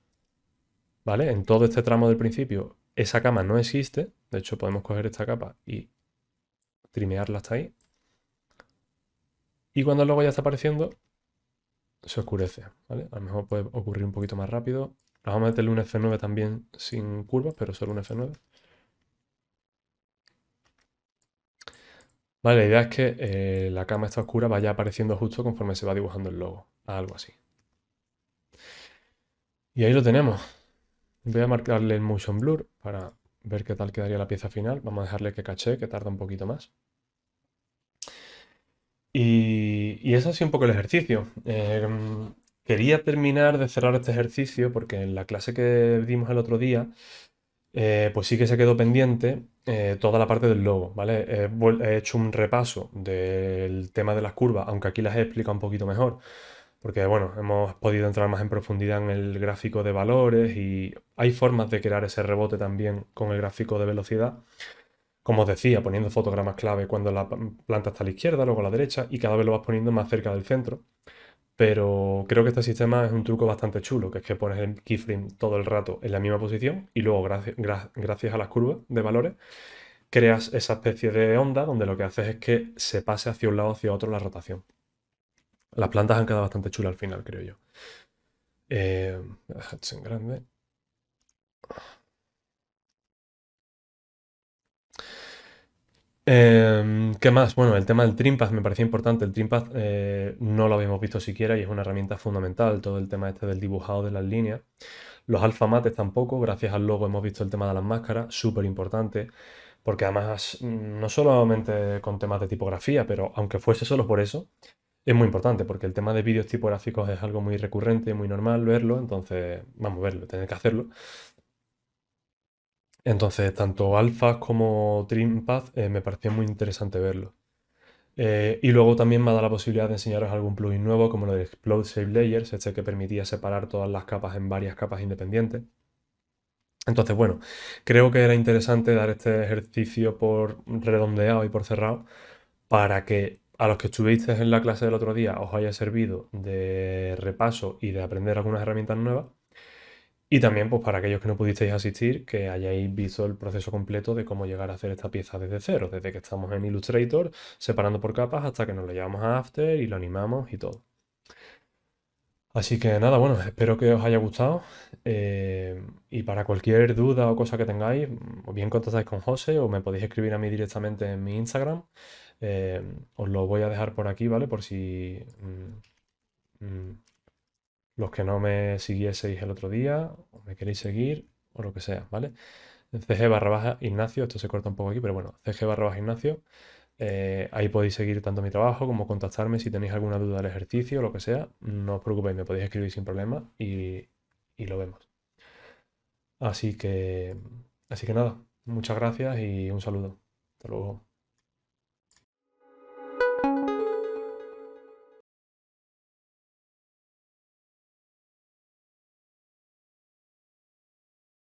¿Vale? En todo este tramo del principio, esa cama no existe. De hecho, podemos coger esta capa y trimearla hasta ahí. Y cuando luego ya está apareciendo, se oscurece. ¿vale? A lo mejor puede ocurrir un poquito más rápido. Vamos a meterle un F9 también sin curvas, pero solo un F9. Vale, la idea es que eh, la cama esta oscura vaya apareciendo justo conforme se va dibujando el logo. Algo así. Y ahí lo tenemos. Voy a marcarle el motion blur para ver qué tal quedaría la pieza final. Vamos a dejarle que caché, que tarda un poquito más. Y, y eso ha sido un poco el ejercicio. Em, quería terminar de cerrar este ejercicio porque en la clase que dimos el otro día, eh, pues sí que se quedó pendiente eh, toda la parte del logo, ¿vale? He, hecho un repaso del tema de las curvas, aunque aquí las he explicado un poquito mejor, porque bueno, hemos podido entrar más en profundidad en el gráfico de valores y hay formas de crear ese rebote también con el gráfico de velocidad. Como os decía, poniendo fotogramas clave cuando la planta está a la izquierda, luego a la derecha y cada vez lo vas poniendo más cerca del centro. Pero creo que este sistema es un truco bastante chulo, que es que pones el keyframe todo el rato en la misma posición y luego, gracias gracias a las curvas de valores, creas esa especie de onda donde lo que haces es que se pase hacia un lado o hacia otro la rotación. Las plantas han quedado bastante chulas al final, creo yo. Eh, en grande. Em, ¿Qué más? Bueno, el tema del Trimpath me parecía importante. El Trimpath eh, no lo habíamos visto siquiera y es una herramienta fundamental, todo el tema este del dibujado de las líneas. Los alfamates tampoco, gracias al logo hemos visto el tema de las máscaras, súper importante, porque además mm, no solamente con temas de tipografía, pero aunque fuese solo por eso, es muy importante, porque el tema de vídeos tipográficos es algo muy recurrente, muy normal verlo, entonces vamos a verlo, tener que hacerlo. Entonces, tanto Alpha como trimpath eh, me parecía muy interesante verlo. Eh, y luego también me ha dado la posibilidad de enseñaros algún plugin nuevo, como lo de Explode Save Layers, este que permitía separar todas las capas en varias capas independientes. Entonces, bueno, creo que era interesante dar este ejercicio por redondeado y por cerrado para que a los que estuvisteis en la clase del otro día os haya servido de repaso y de aprender algunas herramientas nuevas y también, pues para aquellos que no pudisteis asistir, que hayáis visto el proceso completo de cómo llegar a hacer esta pieza desde cero, desde que estamos en Illustrator, separando por capas hasta que nos lo llevamos a After y lo animamos y todo. Así que nada, bueno, espero que os haya gustado. Eh, y para cualquier duda o cosa que tengáis, o bien contactáis con José o me podéis escribir a mí directamente en mi Instagram. Eh, os lo voy a dejar por aquí, ¿vale? Por si mm, mm, los que no me siguieseis el otro día, o me queréis seguir, o lo que sea, ¿vale? CG barra baja Ignacio, esto se corta un poco aquí, pero bueno, CG barra baja Ignacio. Eh, ahí podéis seguir tanto mi trabajo como contactarme si tenéis alguna duda del ejercicio o lo que sea. No os preocupéis, me podéis escribir sin problema y, lo vemos. Así que, así que nada, muchas gracias y un saludo. Hasta luego.